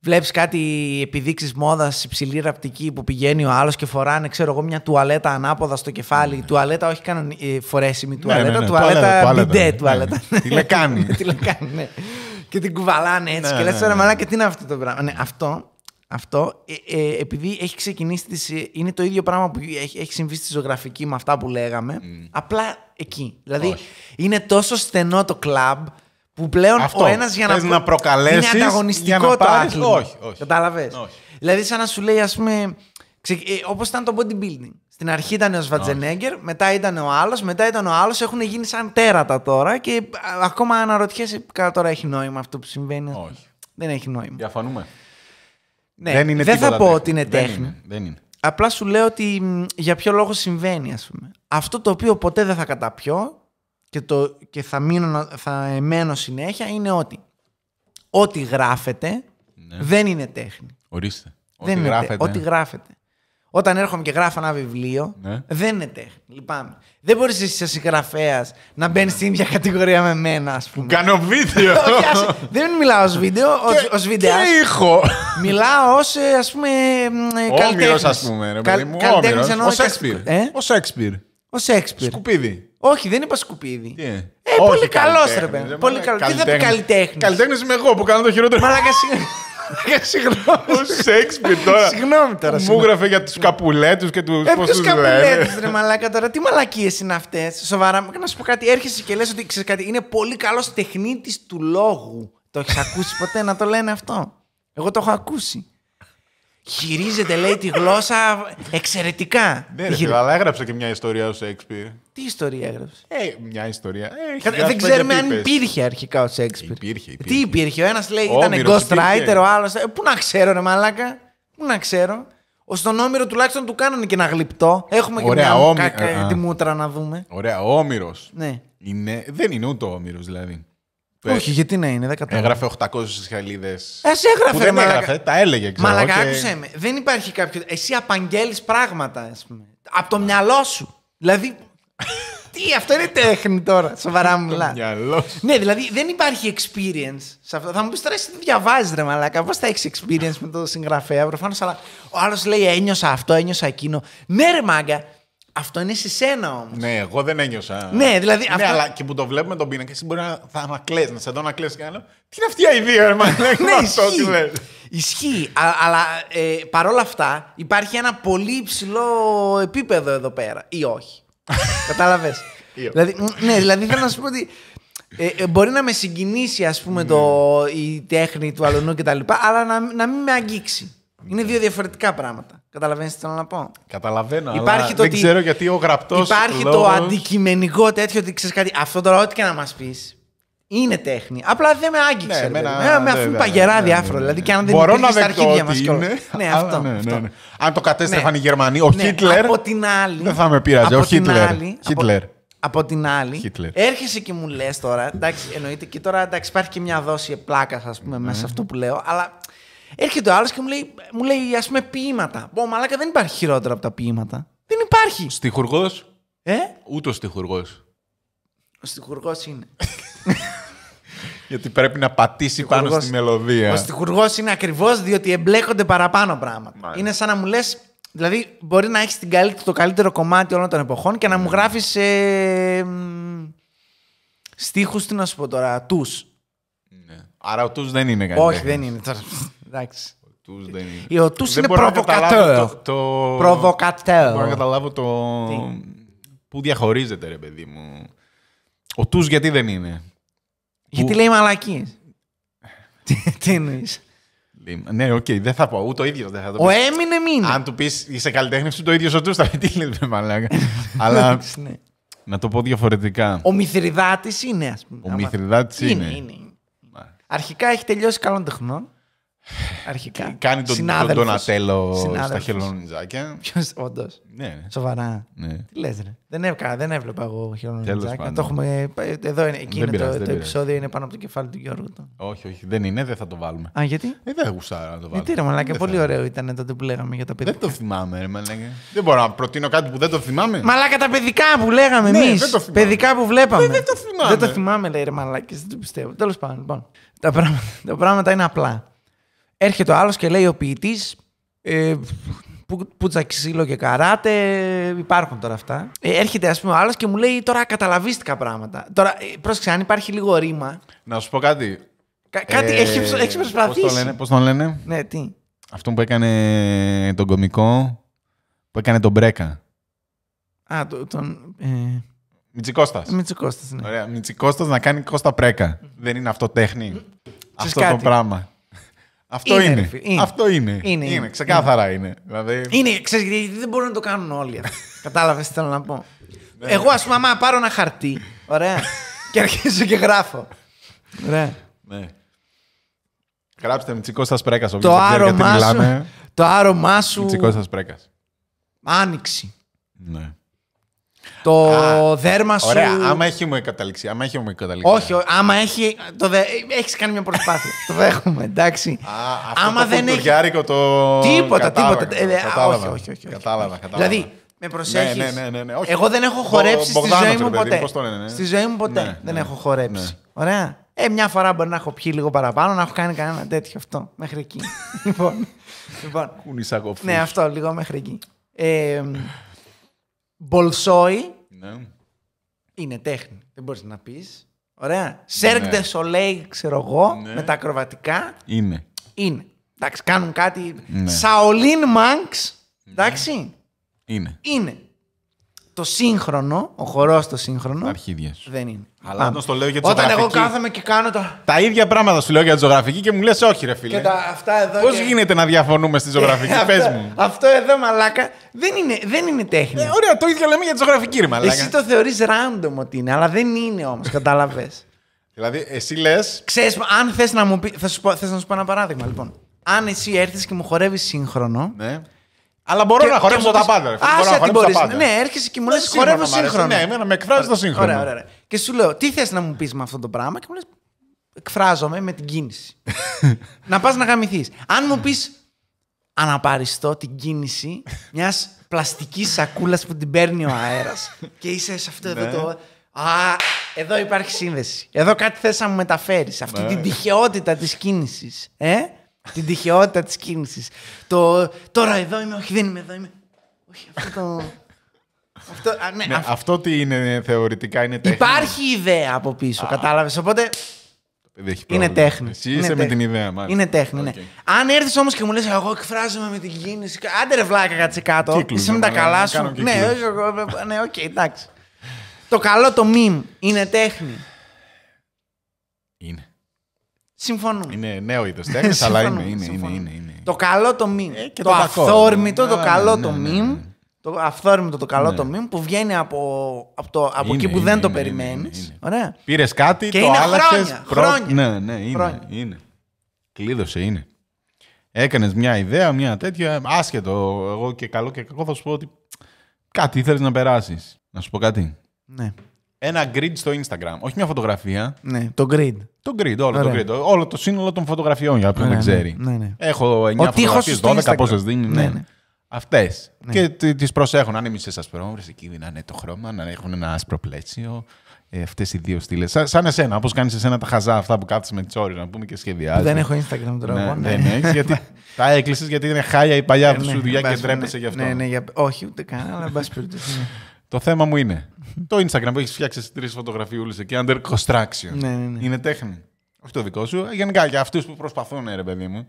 Βλέπεις κάτι επιδείξεις μόδας υψηλή ραπτική που πηγαίνει ο άλλος και φοράνε, ξέρω εγώ, μια τουαλέτα ανάποδα στο κεφάλι. Ναι. Τουαλέτα, όχι κανένα ε, φορέσιμη ναι, ναι, τουαλέτα. Ναι, ναι, τουαλέτα, μπιντέ τουαλέτα. Τι λεκάνη. Τι Και την κουβαλάνε έτσι και λε μαλά, και τι είναι αυτό το πράγμα. αυτό αυτό, ε, ε, επειδή έχει ξεκινήσει, ε, είναι το ίδιο πράγμα που έχει, έχει συμβεί στη ζωγραφική με αυτά που λέγαμε, mm. απλά εκεί. Δηλαδή, είναι τόσο στενό το κλαμπ που πλέον αυτό. ο ένας για να, να προκαλέσεις. Είναι ανταγωνιστικό για να πάρεις, το άθλημα. Όχι, όχι. Κατάλαβες. Δηλαδή, σαν να σου λέει, ας πούμε. Ξε... Ε, Όπως ήταν το bodybuilding. Στην αρχή ήταν ο Σβατζενέγκερ, μετά ήταν ο άλλος, μετά ήταν ο άλλος. Έχουν γίνει σαν τέρατα τώρα και ε, ακόμα αναρωτιέσαι. Τώρα έχει νόημα αυτό που συμβαίνει. Δεν έχει νόημα. Διαφωνούμε. Ναι, δεν είναι δεν θα πω ότι είναι τέχνη. Δεν είναι, Απλά σου λέω ότι για ποιο λόγο συμβαίνει, ας πούμε. Αυτό το οποίο ποτέ δεν θα καταπιώ και, το, και θα, μείνω, θα εμένω συνέχεια είναι ότι ό,τι γράφεται ναι. δεν είναι τέχνη. Ορίστε. Ό,τι γράφεται. ό,τι γράφεται όταν έρχομαι και γράφω ένα βιβλίο, ναι. δεν είναι τέχνη. Λυπάμαι. Δεν μπορείς εσύ, σαν συγγραφέας, να μπαίνεις στην ίδια κατηγορία με μένα, ας πούμε. Κάνω βίντεο. δεν μιλάω ως βίντεο, ω βίντεο. Και ήχο. Μιλάω ως ε, ας πούμε. Ε, Όμοιρο, ας πούμε. Ο Σέξπιρ. Ο Σέξπιρ. Ο Σέξπιρ. Σκουπίδι. Όχι, δεν είπα σκουπίδι. Ε, πολύ καλός ρε Πολύ καλός. Τι θα πει καλλιτέχνης. Καλλιτέχνης είμαι εγώ που κάνω το χειρότερο. Μαλάκα Ε, συγγνώμη. Ο Σέξπιρ τώρα. Συγγνώμη τώρα. Μου έγραφε για τους καπουλέτους και τους. Ε, λένε. καπουλέτους, ρε μαλάκα τώρα. Τι μαλακίες είναι αυτές. Σοβαρά, να σου πω κάτι. Έρχεσαι και λες ότι ξέρεις κάτι. Είναι πολύ καλός τεχνίτης του λόγου. Το έχεις ακούσει ποτέ να το λένε αυτό. Εγώ το έχω ακούσει. Χειρίζεται, λέει, τη γλώσσα εξαιρετικά. Ναι, ρε, αλλά έγραψε και μια ιστορία ο Σέξπιρ. Τι ιστορία έγραψε. Ε, μια ιστορία. Ε, δεν ξέρουμε αν υπήρχε αρχικά ο Σέξπιρ. Υπήρχε, υπήρχε. Τι υπήρχε. Ο ένας λέει ήταν ghostwriter, ο άλλος. Ε, πού να ξέρω, ρε Μαλάκα. Πού να ξέρω. Ω τον Όμηρο τουλάχιστον του κάνανε και ένα γλυπτό. Έχουμε Ωραία, και μια όμη... τη μούτρα να δούμε. Ωραία, ο Όμηρος. Ναι. Είναι... Δεν είναι ούτε ο Όμηρος δηλαδή. Όχι, γιατί να είναι, δεν κατάλαβα. Έγραφε 800 σελίδε. Εσύ έγραφε, δεν έγραφε, τα έλεγε, ξέρω. Μαλακά, άκουσε με. Δεν υπάρχει κάποιο. Εσύ απαγγέλεις πράγματα, ας πούμε. Από το μυαλό σου. Δηλαδή. Τι, αυτό είναι τέχνη τώρα, σοβαρά μου μιλά. Ναι, δηλαδή δεν υπάρχει experience σε αυτό. Θα μου πεις τώρα εσύ διαβάζεις, ρε Μαλάκα. Πώς θα έχεις experience με τον συγγραφέα, προφανώς. Αλλά ο άλλος λέει ένιωσα αυτό, ένιωσα εκείνο. Ναι, ρε Μάγκα, αυτό είναι σε σένα όμως. Ναι, εγώ δεν ένιωσα. Ναι, δηλαδή. Ναι, αλλά και που το βλέπουμε τον πίνακα, εσύ μπορεί να θα ανακλέσει, να σε δω να κλέσει Τι είναι αυτή η ιδέα, ρε Ναι, αυτό τι λες. Ισχύει. αλλά ε, παρόλα αυτά υπάρχει ένα πολύ υψηλό επίπεδο εδώ πέρα. Ή όχι. Κατάλαβες. δηλαδή, ναι, δηλαδή θέλω να σου πω ότι. Ε, ε μπορεί να με συγκινήσει ας πούμε το, ναι. η τέχνη του αλλονού κτλ. Αλλά να, να μην με αγγίξει. Είναι δύο διαφορετικά πράγματα. Καταλαβαίνετε τι θέλω να πω. Καταλαβαίνω. Υπάρχει αλλά το δεν ότι... ξέρω γιατί ο γραπτός. Υπάρχει λόγος... το αντικειμενικό τέτοιο ότι ξέρεις κάτι. Αυτό τώρα, ό,τι και να μας πεις, είναι τέχνη. Απλά δεν με άγγιξε. Ναι, εμένα, εμένα, με αφήνει παγερά ναι, ναι, διάφορο. Ναι, δηλαδή και αν δεν Μπορώ να στα αρχίδια μα Ναι, αυτό. Ναι, ναι, ναι. Αν το κατέστρεφαν οι Γερμανοί, ο Χίτλερ. Από την άλλη. Δεν θα με πειράζει. Ο Χίτλερ. Από την άλλη, έρχεσαι και μου λες τώρα. Εντάξει, εννοείται και τώρα εντάξει, υπάρχει και μια δόση πλάκας, ας πούμε, μέσα σε αυτό που λέω. Αλλά Έρχεται ο άλλος και μου λέει, μου λέει ας πούμε, ποίηματα. Μπο, μαλάκα δεν υπάρχει χειρότερα από τα ποίηματα. Δεν υπάρχει. Στιχουργός. Ε? Ούτε ο στιχουργός. Ο στιχουργός είναι. Γιατί πρέπει να πατήσει πάνω στη μελωδία. Ο στιχουργός είναι ακριβώς διότι εμπλέκονται παραπάνω πράγματα. Είναι σαν να μου λες. Δηλαδή, μπορεί να έχεις το καλύτερο κομμάτι όλων των εποχών και να μου ναι. γράφεις. Ε, στίχους, τι να σου πω τώρα, τους. Ναι. Άρα ο τους δεν είναι κανένα. Όχι, δεν είναι. Εντάξει. Ο Τούς δεν είναι. Ο Τούς είναι προβοκατέρ. Το, Προβοκατέρ. Μπορώ να καταλάβω το... Τι? Πού διαχωρίζεται, ρε παιδί μου. Ο Τούς γιατί δεν είναι. Γιατί Που... λέει μαλακής. Τι εννοείς. Ναι, οκ, okay, δεν θα πω. Ούτε ο ίδιος δεν θα το πει. Ο έμεινε μήνυμα. Αν του πεις είσαι καλλιτέχνης, σου το ίδιος ο του θα πει τι λέει, μαλάκα. Αλλά. Ναι. να το πω διαφορετικά. Ο Μηθριδάτη είναι, ας πούμε. Ο Μηθριδάτη είναι. είναι. είναι. Αρχικά έχει τελειώσει καλών τεχνών. Αρχικά. Κάνει τον, τον τέλο στα χελονιζάκια. Ποιος, όντως. Ναι, ναι, Σοβαρά. Ναι. Τι λες, ρε. Δεν, έβλεπα, δεν έβλεπα εγώ χελονιζάκια. Το έχουμε. Ε, εδώ είναι, εκείνο πειράζει, το, το επεισόδιο είναι πάνω από το κεφάλι του Γιώργου. Όχι, όχι. Δεν είναι, δεν θα το βάλουμε. Α, γιατί? Ε, δεν γουστάρα να το ε, βάλουμε. Γιατί, ρε, μαλάκα, πολύ ωραίο ήταν τότε που λέγαμε για τα παιδιά. Δεν το θυμάμαι, ρε, μαλάκα. Δεν μπορώ να προτείνω κάτι που δεν το θυμάμαι. Μαλάκα τα παιδικά που λέγαμε ναι, εμείς. Παιδικά που βλέπαμε. Ε, δεν το θυμάμαι. Δεν το θυμάμαι, λέει, ρε, μαλάκα. Δεν το πιστεύω. Τέλος πάντων. Λοιπόν, τα πράγματα είναι απλά. Έρχεται ο άλλος και λέει ο ποιητής. Ε, που, πουτσα ξύλο και καράτε. Υπάρχουν τώρα αυτά. Ε, έρχεται, ας πούμε, ο άλλος και μου λέει τώρα καταλαβίστηκα πράγματα. Τώρα, ε, πρόσεξε, αν υπάρχει λίγο ρήμα. Να σου πω κάτι. κάτι ε, έχει, έχει προσπαθήσει. Πώς τον λένε, πώς τον λένε. Ναι, τι. Αυτό που έκανε τον κωμικό. Που έκανε τον Μπρέκα. Α, το, τον. Ε... Μητσικώστας. Μητσικώστας, ναι. Ωραία. Μητσικώστας να κάνει Κώστα Πρέκα. Δεν είναι αυτό τέχνη. αυτό το πράγμα. Αυτό είναι. Αυτό είναι. είναι. Είναι. Ξεκάθαρα είναι. Δηλαδή... Είναι. Ξέρεις, γιατί δεν μπορούν να το κάνουν όλοι. Κατάλαβες τι θέλω να πω. Ναι. Εγώ, ας πούμε, άμα πάρω ένα χαρτί. Ωραία. και αρχίζω και γράφω. Ωραία. Ναι. Γράψτε με τσικό σα πρέκα. Το άρωμά Το άρωμά σου. Τσικό σα πρέκα. Άνοιξη. Ναι. Το Α, δέρμα σου. Ωραία, άμα έχει μου καταλήξει. Άμα έχει μου καταλήξει. Όχι, άμα έχει. Το δε... Έχεις κάνει μια προσπάθεια. το δέχομαι, εντάξει. Α, αυτό άμα το δεν έχεις. Το... Τίποτα, κατάλαβα, τίποτα. Ε, κατάλαβα, όχι, όχι, όχι, Κατάλαβα, κατάλαβα. Δηλαδή, με ναι, προσέχεις. Ναι, ναι, ναι, ναι, όχι. Εγώ δεν έχω χορέψει ναι. στη ζωή μου ποτέ. Στη ζωή μου ποτέ δεν ναι, έχω χορέψει. Ωραία. Ε, μια φορά μπορεί να έχω πιει λίγο παραπάνω, να έχω κάνει κανένα τέτοιο αυτό. Μέχρι εκεί. λοιπόν. λοιπόν. Ναι, αυτό λίγο μέχρι εκεί. Ε, Μπολσόι. Ναι. Είναι τέχνη. Δεν μπορείς να πεις. Ωραία. Σέρκ ναι. Σολέι, ξέρω εγώ, ναι. με τα ακροβατικά. Είναι. Είναι. Εντάξει, κάνουν κάτι. Ναι. Σαολίν Μάνξ. Ναι. Εντάξει. Είναι. Είναι το σύγχρονο, ο χορός το σύγχρονο. Αρχίδια. Δεν είναι. Αλλά όταν το λέω για τη Όταν εγώ κάθομαι και κάνω τα. Τα ίδια πράγματα σου λέω για τη ζωγραφική και μου λες, όχι, ρε φίλε. Και αυτά εδώ. Πώς και... γίνεται να διαφωνούμε στη ζωγραφική, ε, πες μου. Αυτό εδώ, μαλάκα, δεν είναι, δεν είναι τέχνη. Ε, ωραία, το ίδιο λέμε για τη ζωγραφική, ρε μαλάκα. Εσύ το θεωρείς random ότι είναι, αλλά δεν είναι όμως, κατάλαβες. δηλαδή, εσύ λες. Ξέρεις, αν θες να μου πει. Θα σου πω, θες να σου πω ένα παράδειγμα, λοιπόν. Αν εσύ έρθεις και μου χορεύεις σύγχρονο. Ναι. Αλλά μπορώ να χορεύω τα πάντα. Ρε. Άσε μπορώ να τα πάντα. Ναι, έρχεσαι και μου λες: Χορεύω σύγχρονο. Ναι, εμένα με εκφράζεις το σύγχρονο. Ωραία, ωραία. Και σου λέω: Τι θες να μου πεις με αυτό το πράγμα, και μου λες: Εκφράζομαι με την κίνηση. να πας να γαμηθείς. Αν μου πεις αναπαριστώ την κίνηση μιας πλαστικής σακούλας που την παίρνει ο αέρας και είσαι σε αυτό εδώ ναι. το. Α, εδώ υπάρχει σύνδεση. Εδώ κάτι θες να μου μεταφέρεις. Αυτή ναι. την τυχεότητα της κίνησης. Ε? την τυχεότητα της κίνησης. Το τώρα εδώ είμαι, όχι δεν είμαι εδώ. Είμαι. Όχι, αυτό το. Αυτό, ναι, ναι αυτό τι είναι θεωρητικά, είναι τέχνη. Υπάρχει ιδέα από πίσω, κατάλαβες. Οπότε. είναι τέχνη. Εσύ είσαι με την ιδέα, μάλλον. Είναι τέχνη, ναι. Αν έρθεις όμως και μου λες, εγώ εκφράζομαι με την κίνηση. Άντε ρε βλάκα, κάτσε κάτω. Κύκλους, είσαι με τα καλά σου. Ναι, ναι, οκ, εντάξει. το καλό το meme είναι τέχνη. Είναι. Συμφωνούμε. Είναι νέο είδος τέχνη, αλλά είναι, είναι, είναι, είναι, Το καλό το meme. Ε, το, το αυθόρμητο, το καλό το meme. Το αυθόρμητο, το καλό το meme που βγαίνει από, από, το, εκεί που δεν το περιμένει. Πήρες κάτι και το άλλαξες. Χρόνια. Ναι, ναι, είναι. είναι. Κλείδωσε, είναι. Έκανες μια ιδέα, μια τέτοια. Άσχετο, εγώ και καλό και κακό θα σου πω ότι κάτι ήθελε να περάσεις. Να σου πω κάτι. Ναι. Ένα grid στο Instagram. Όχι μια φωτογραφία. Ναι, το grid. Το grid, όλο Ωραία. το grid. Όλο το σύνολο των φωτογραφιών για όποιον δεν ναι, ξέρει. Ναι, ναι. Έχω 9 φωτογραφίε, 12 πόσες δίνει. Ναι, ναι. ναι. Αυτές. Ναι. Και τι προσέχουν. Αν είναι μισέ ασπρόμορφε, εκεί να είναι το χρώμα, να έχουν ένα άσπρο πλαίσιο. Ε, Αυτές οι δύο στήλες. Σαν, σαν εσένα, όπως κάνεις εσένα τα χαζά αυτά που κάθεσαι με τις ώρες να πούμε και σχεδιάζεις. Δεν έχω Instagram τώρα. Ναι, ναι, ναι. ναι, γιατί τα έκλεισες γιατί είναι χάλια η παλιά ε, σου δουλειά και ντρέπεσαι γι' αυτό. Ναι, ναι, όχι, ούτε καν, αλλά εν πάση Το θέμα μου είναι το Instagram που έχεις φτιάξει τρει φωτογραφίε εκεί, under construction. Ναι, ναι, ναι, Είναι τέχνη. Όχι το δικό σου. Ε, γενικά για αυτούς που προσπαθούν, ρε παιδί μου.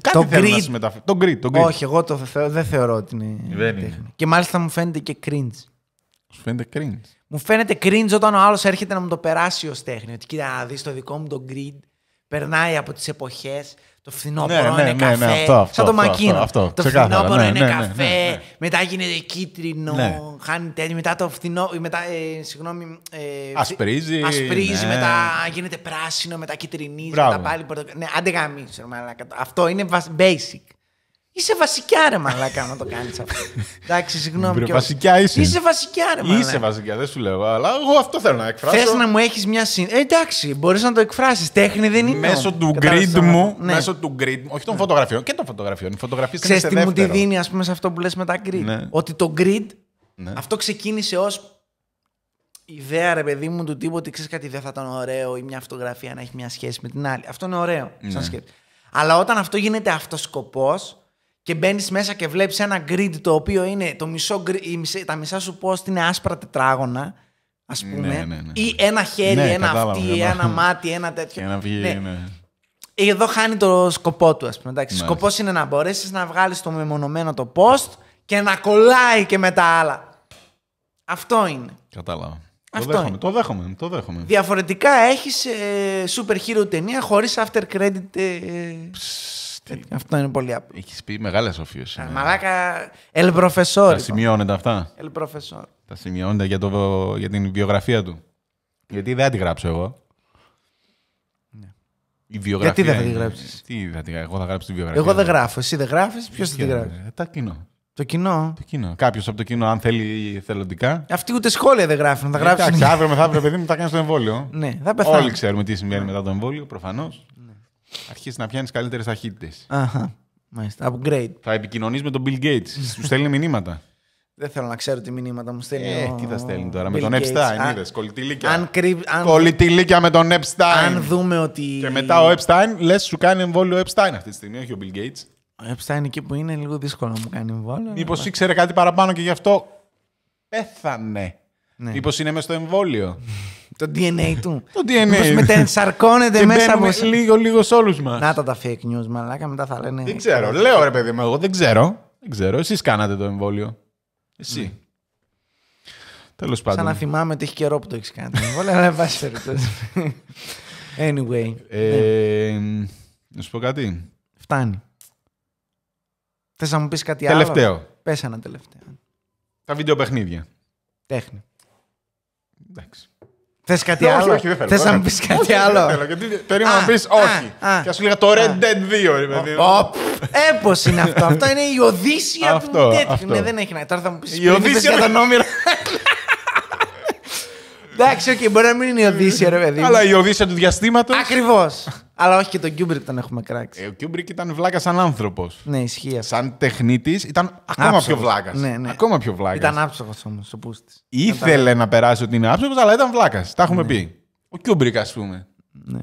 Κάτι το θέλω να Το grid, το Όχι, εγώ το θεω... δεν θεωρώ ότι είναι. τέχνη. Και μάλιστα μου φαίνεται και cringe. Σου φαίνεται cringe. Μου φαίνεται cringe όταν ο άλλος έρχεται να μου το περάσει ως τέχνη. Ότι κοίτα, δεις το δικό μου το grid. Περνάει από τις εποχές, το φθινόπωρο ναι, είναι ναι, ναι καφέ. Ναι, αυτό, σαν το μακίνο. Αυτό, το φθινόπωρο ναι, είναι ναι, καφέ. Μετά γίνεται κίτρινο. Χάνει τέτοιο. Μετά το φθινό. Μετά, ε, συγγνώμη. Ε, ασπρίζει. Ασπρίζει. Μετά γίνεται πράσινο. Μετά κιτρινίζει. Μετά πάλι πορτοκαλί. Ναι, αντεγαμί. Αυτό είναι basic. Είσαι βασικιά ρε μαλάκα να το κάνεις αυτό. Εντάξει, συγγνώμη. Ρε, βασικιά είσαι. Είσαι βασικιά ρε μαλάκα. Είσαι βασικιά, δεν σου λέω. Αλλά εγώ αυτό θέλω να εκφράσω. Θες να μου έχεις μια συν. Ε, εντάξει, μπορείς να το εκφράσεις. Τέχνη δεν είναι. Μέσω του grid μου. Ναι. Μέσω του grid Όχι των ναι. φωτογραφιών και των φωτογραφιών. Οι φωτογραφίες Σε τι μου τη δίνει, ας πούμε, σε αυτό που λες με τα grid. Ναι. Ότι το grid ναι. αυτό ξεκίνησε ως ιδέα, ρε παιδί μου, του τύπου ότι ξέρεις κάτι δεν θα ήταν ωραίο ή μια φωτογραφία να έχει μια σχέση με την άλλη. Αυτό είναι ωραίο. Σαν ναι. σχέση. Αλλά όταν αυτό γίνεται αυτοσκοπός, και μπαίνεις μέσα και βλέπεις ένα grid το οποίο είναι το μισό, τα μισά σου post είναι άσπρα τετράγωνα. Ας ναι, πούμε. Ναι, ναι, ή ένα χέρι, ένα αυτί, ένα μάτι, ένα τέτοιο. βγή, ε, Εδώ χάνει το σκοπό του, ας πούμε. Σκοπός είναι να μπορέσεις να βγάλεις το μεμονωμένο το post και να κολλάει και με τα άλλα. Αυτό είναι. Κατάλαβα. Αυτό το, δέχομαι, το δέχομαι, το Διαφορετικά έχεις ε, super hero ταινία χωρίς after credit. Ε, τι... Ε, αυτό είναι πολύ απλό. Έχεις πει μεγάλες αφιώσει. Μαλάκα, ελ Τα σημειώνεται αυτά. Ελ προφεσόρ. Τα σημειώνεται για, το, για την βιογραφία του. Γιατί δεν θα τη γράψω εγώ. Ναι. Η βιογραφία. Γιατί δεν θα τη γράψεις. Τι θα τη γράψει Εγώ θα γράψω τη βιογραφία. Εγώ δεν γράφω. Εσύ δεν γράφεις. Ποιος θα τη γράψει. Ε, τα κοινό. Το κοινό. Το κοινό. Κάποιος από το κοινό, αν θέλει θελοντικά. Αυτοί ούτε σχόλια δεν γράφουν. Θα ε, γράψουν. Εντάξει, αύριο μεθαύριο, παιδί μου, θα κάνεις το εμβόλιο. Ναι, θα πεθάνω. Όλοι ξέρουμε τι συμβαίνει μετά το εμβόλιο, προφανώς. Αρχίζεις να πιάνεις καλύτερες ταχύτητες. Αχα. Μάλιστα. Upgrade. Θα επικοινωνείς με τον Bill Gates. Σου στέλνει μηνύματα. Δεν θέλω να ξέρω τι μηνύματα μου στέλνει. Ε, τι θα στέλνει τώρα, με τον Gates. Epstein, είδες. Κολλητήλικια. Αν με τον Epstein. Αν δούμε ότι. Και μετά ο Epstein, λες, σου κάνει εμβόλιο ο Epstein αυτή τη στιγμή, όχι ο Bill Gates. Ο Epstein εκεί που είναι, λίγο δύσκολο να μου κάνει εμβόλιο. Μήπως κάτι παραπάνω και γι' αυτό πέθανε. Ναι. είναι μέσα στο εμβόλιο. Το DNA του. Το DNA. μετενσαρκώνεται μέσα από. Λίγο, λίγος σε όλους μας. Να τα τα fake news, μαλάκα μετά θα λένε. Δεν ξέρω. Λέω ρε παιδί μου, εγώ δεν ξέρω. Δεν ξέρω. Εσείς κάνατε το εμβόλιο. Εσύ. Ναι. Τέλος πάντων. Σαν να θυμάμαι ότι έχει καιρό που το έχεις κάνει. το εμβόλιο. αλλά πάση περιπτώσει. Anyway. Ε, ναι. Να σου πω κάτι. Φτάνει. Θες να μου πεις κάτι άλλο. Τελευταίο. Πες ένα τελευταίο. Τα βίντεο παιχνίδια. Τέχνη. Εντάξει. Θες κάτι άλλο. Όχι, Θες να μου πεις κάτι όχι, άλλο. Θέλει γιατί περίμενα να πει όχι. Α, και ας σου λέγα το Red Dead 2. Έπω είναι αυτό. Αυτό είναι η Οδύσσια του τέτοιου. Ναι, δεν έχει να. Τώρα θα μου πεις. Η Οδύσσια για τον Όμηρο. Εντάξει, οκ, μπορεί να μην είναι η Οδύσσια, ρε παιδί. Αλλά η Οδύσσια του διαστήματος. Ακριβώς. Αλλά όχι και τον Κιούμπρικ τον έχουμε κράξει. Ε, ο Κιούμπρικ ήταν βλάκας σαν άνθρωπος. Ναι, ισχύει. Σαν τεχνίτης ήταν ακόμα πιο βλάκας. Ναι, ναι. Ακόμα πιο βλάκας. Ήταν άψογος όμως ο Πούστης. Ήθελε να περάσει ότι είναι άψογος, αλλά ήταν βλάκας. Τα έχουμε ναι. πει. Ο Κιούμπρικ, ας πούμε. Ναι.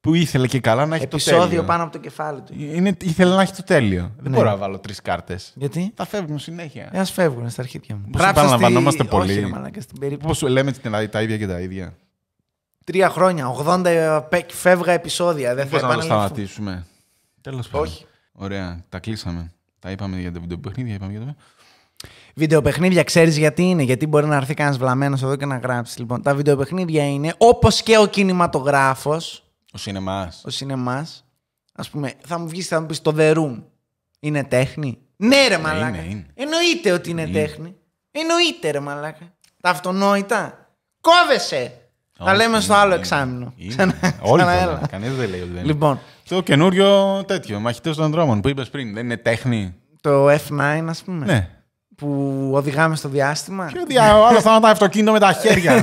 Που ήθελε και καλά να έχει Επισόδιο το τέλειο. Επισόδιο πάνω από το κεφάλι του. Είναι, ήθελε να έχει το τέλειο. Ναι. Δεν μπορώ να βάλω τρεις κάρτες. Γιατί? Θα φεύγουν συνέχεια. Ε, ας φεύγουν στα αρχίδια μου. Πώς επαναλαμβανόμαστε πολύ. Πώς λέμε τα ίδια και τα ίδια. Τρία χρόνια, 80 ε, φεύγα επεισόδια. Δεν θα να το σταματήσουμε. Τέλος πάντων. Όχι. Ωραία, τα κλείσαμε. Τα είπαμε για τα βιντεοπαιχνίδια. Είπαμε για τα... Βιντεοπαιχνίδια ξέρεις γιατί είναι. Γιατί μπορεί να έρθει κανένας βλαμμένος εδώ και να γράψει. Λοιπόν, τα βιντεοπαιχνίδια είναι όπως και ο κινηματογράφος. Ο σινεμάς. Ο σινεμάς. Ας πούμε, θα μου βγεις, θα μου πεις το The Room. Είναι τέχνη. Ναι, ρε ε, μαλάκα. Είναι, είναι. Εννοείται ότι είναι, είναι, τέχνη. Εννοείται, ρε μαλάκα. Τα αυτονόητα. Κόβεσαι. Τα λέμε στο άλλο εξάμεινο. Όλοι Κανείς δεν λέει ότι δεν Λοιπόν. Το καινούριο τέτοιο, μαχητές των δρόμων που είπες πριν, δεν είναι τέχνη. Το F9, ας πούμε. Ναι. Που οδηγάμε στο διάστημα. Ποιο διάστημα, άλλος θα ήταν αυτοκίνητο με τα χέρια.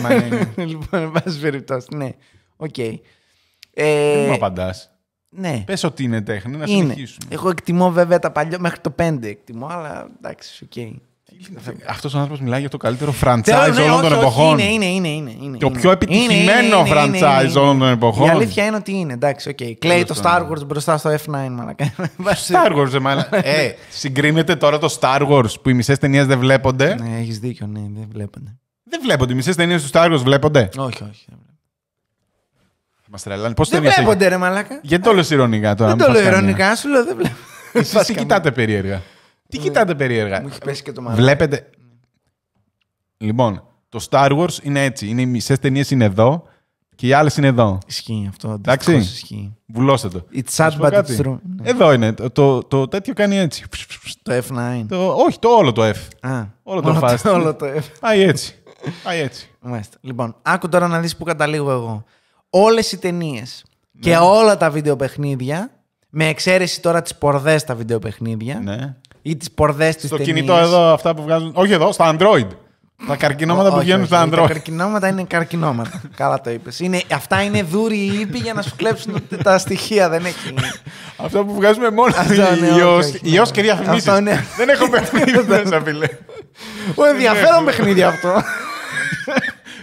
Ναι. λοιπόν, εν πάση περιπτώσει, ναι. Οκ. Ε, δεν μου απαντάς. Ναι. Πες ότι είναι τέχνη, να συνεχίσουμε. Εγώ εκτιμώ βέβαια τα παλιό... μέχρι το 5 εκτιμώ, αλλά εντάξει, οκ. Αυτός ο άνθρωπος μιλάει για το καλύτερο franchise ναι, όλων των εποχών. Είναι, είναι, είναι. είναι, το πιο επιτυχημένο franchise όλων των εποχών. Η αλήθεια είναι ότι είναι. Εντάξει, okay. Κλαίει το Star Wars μπροστά στο F9, μαλακά. Star Wars, ε, μάλλον. Ε, συγκρίνεται τώρα το Star Wars που οι μισές ταινίες δεν βλέπονται. Ναι, έχεις δίκιο, ναι, δεν βλέπονται. Δεν βλέπονται. Οι μισές ταινίες του Star Wars βλέπονται. Όχι, όχι. Μας τρελάνε. Πώς Δεν βλέπονται, ρε μαλακά. Γιατί το λέω ηρωνικά τώρα. Δεν το λέω ηρωνικά, σου λέω δεν βλέπω. Εσύ κοιτάτε περίεργα. Τι ναι. κοιτάτε περίεργα. Μου έχει πέσει και το μάτι. Βλέπετε. Λοιπόν, το Star Wars είναι έτσι. Είναι οι μισέ ταινίες είναι εδώ και οι άλλες είναι εδώ. Ισχύει αυτό. Εντάξει. Ισχύει. Βουλώστε το. It's sad, but it's true. Ναι. Εδώ είναι. Το, το, το τέτοιο κάνει έτσι. Το F9. Το, όχι, το όλο το F. Α, όλο το F. Όλο το F. Πάει έτσι. Πάει έτσι. Μάλιστα. Λοιπόν, άκου τώρα να δεις που καταλήγω εγώ. Όλες οι ταινίες και ναι. όλα τα βιντεοπαιχνίδια, με εξαίρεση τώρα τις πορδές στα βιντεοπαιχνίδια, ναι ή τις πορδές της. Στο κινητό εδώ, αυτά που βγάζουν. Όχι εδώ, στα Android. Τα καρκινόματα που βγαίνουν στα Android. Τα καρκινόματα είναι καρκινόματα. Καλά το είπες. Αυτά είναι δούροι ήπιοι για να σου κλέψουν τα στοιχεία. Δεν έχει. Αυτά που βγάζουμε μόνο ναι, ιό ναι. και διαφημίσεις. Ναι. Δεν έχω παιχνίδι μέσα, φίλε. Ο ενδιαφέρον παιχνίδι αυτό.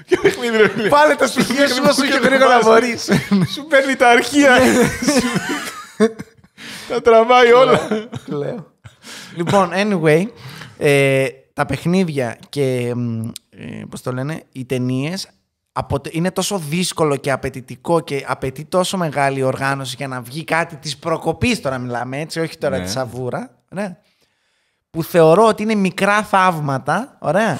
Ποιο παιχνίδι, ρε Πάλε τα στοιχεία σου όσο και γρήγορα μπορείς. Σου παίρνει τα αρχεία. Τα τραβάει όλα. Λέω λοιπόν, anyway, ε, τα παιχνίδια και ε, πώς το λένε, οι ταινίες είναι τόσο δύσκολο και απαιτητικό και απαιτεί τόσο μεγάλη οργάνωση για να βγει κάτι της προκοπής τώρα μιλάμε έτσι, όχι τώρα ναι. της σαβούρα. Ναι. Που θεωρώ ότι είναι μικρά θαύματα, ωραία.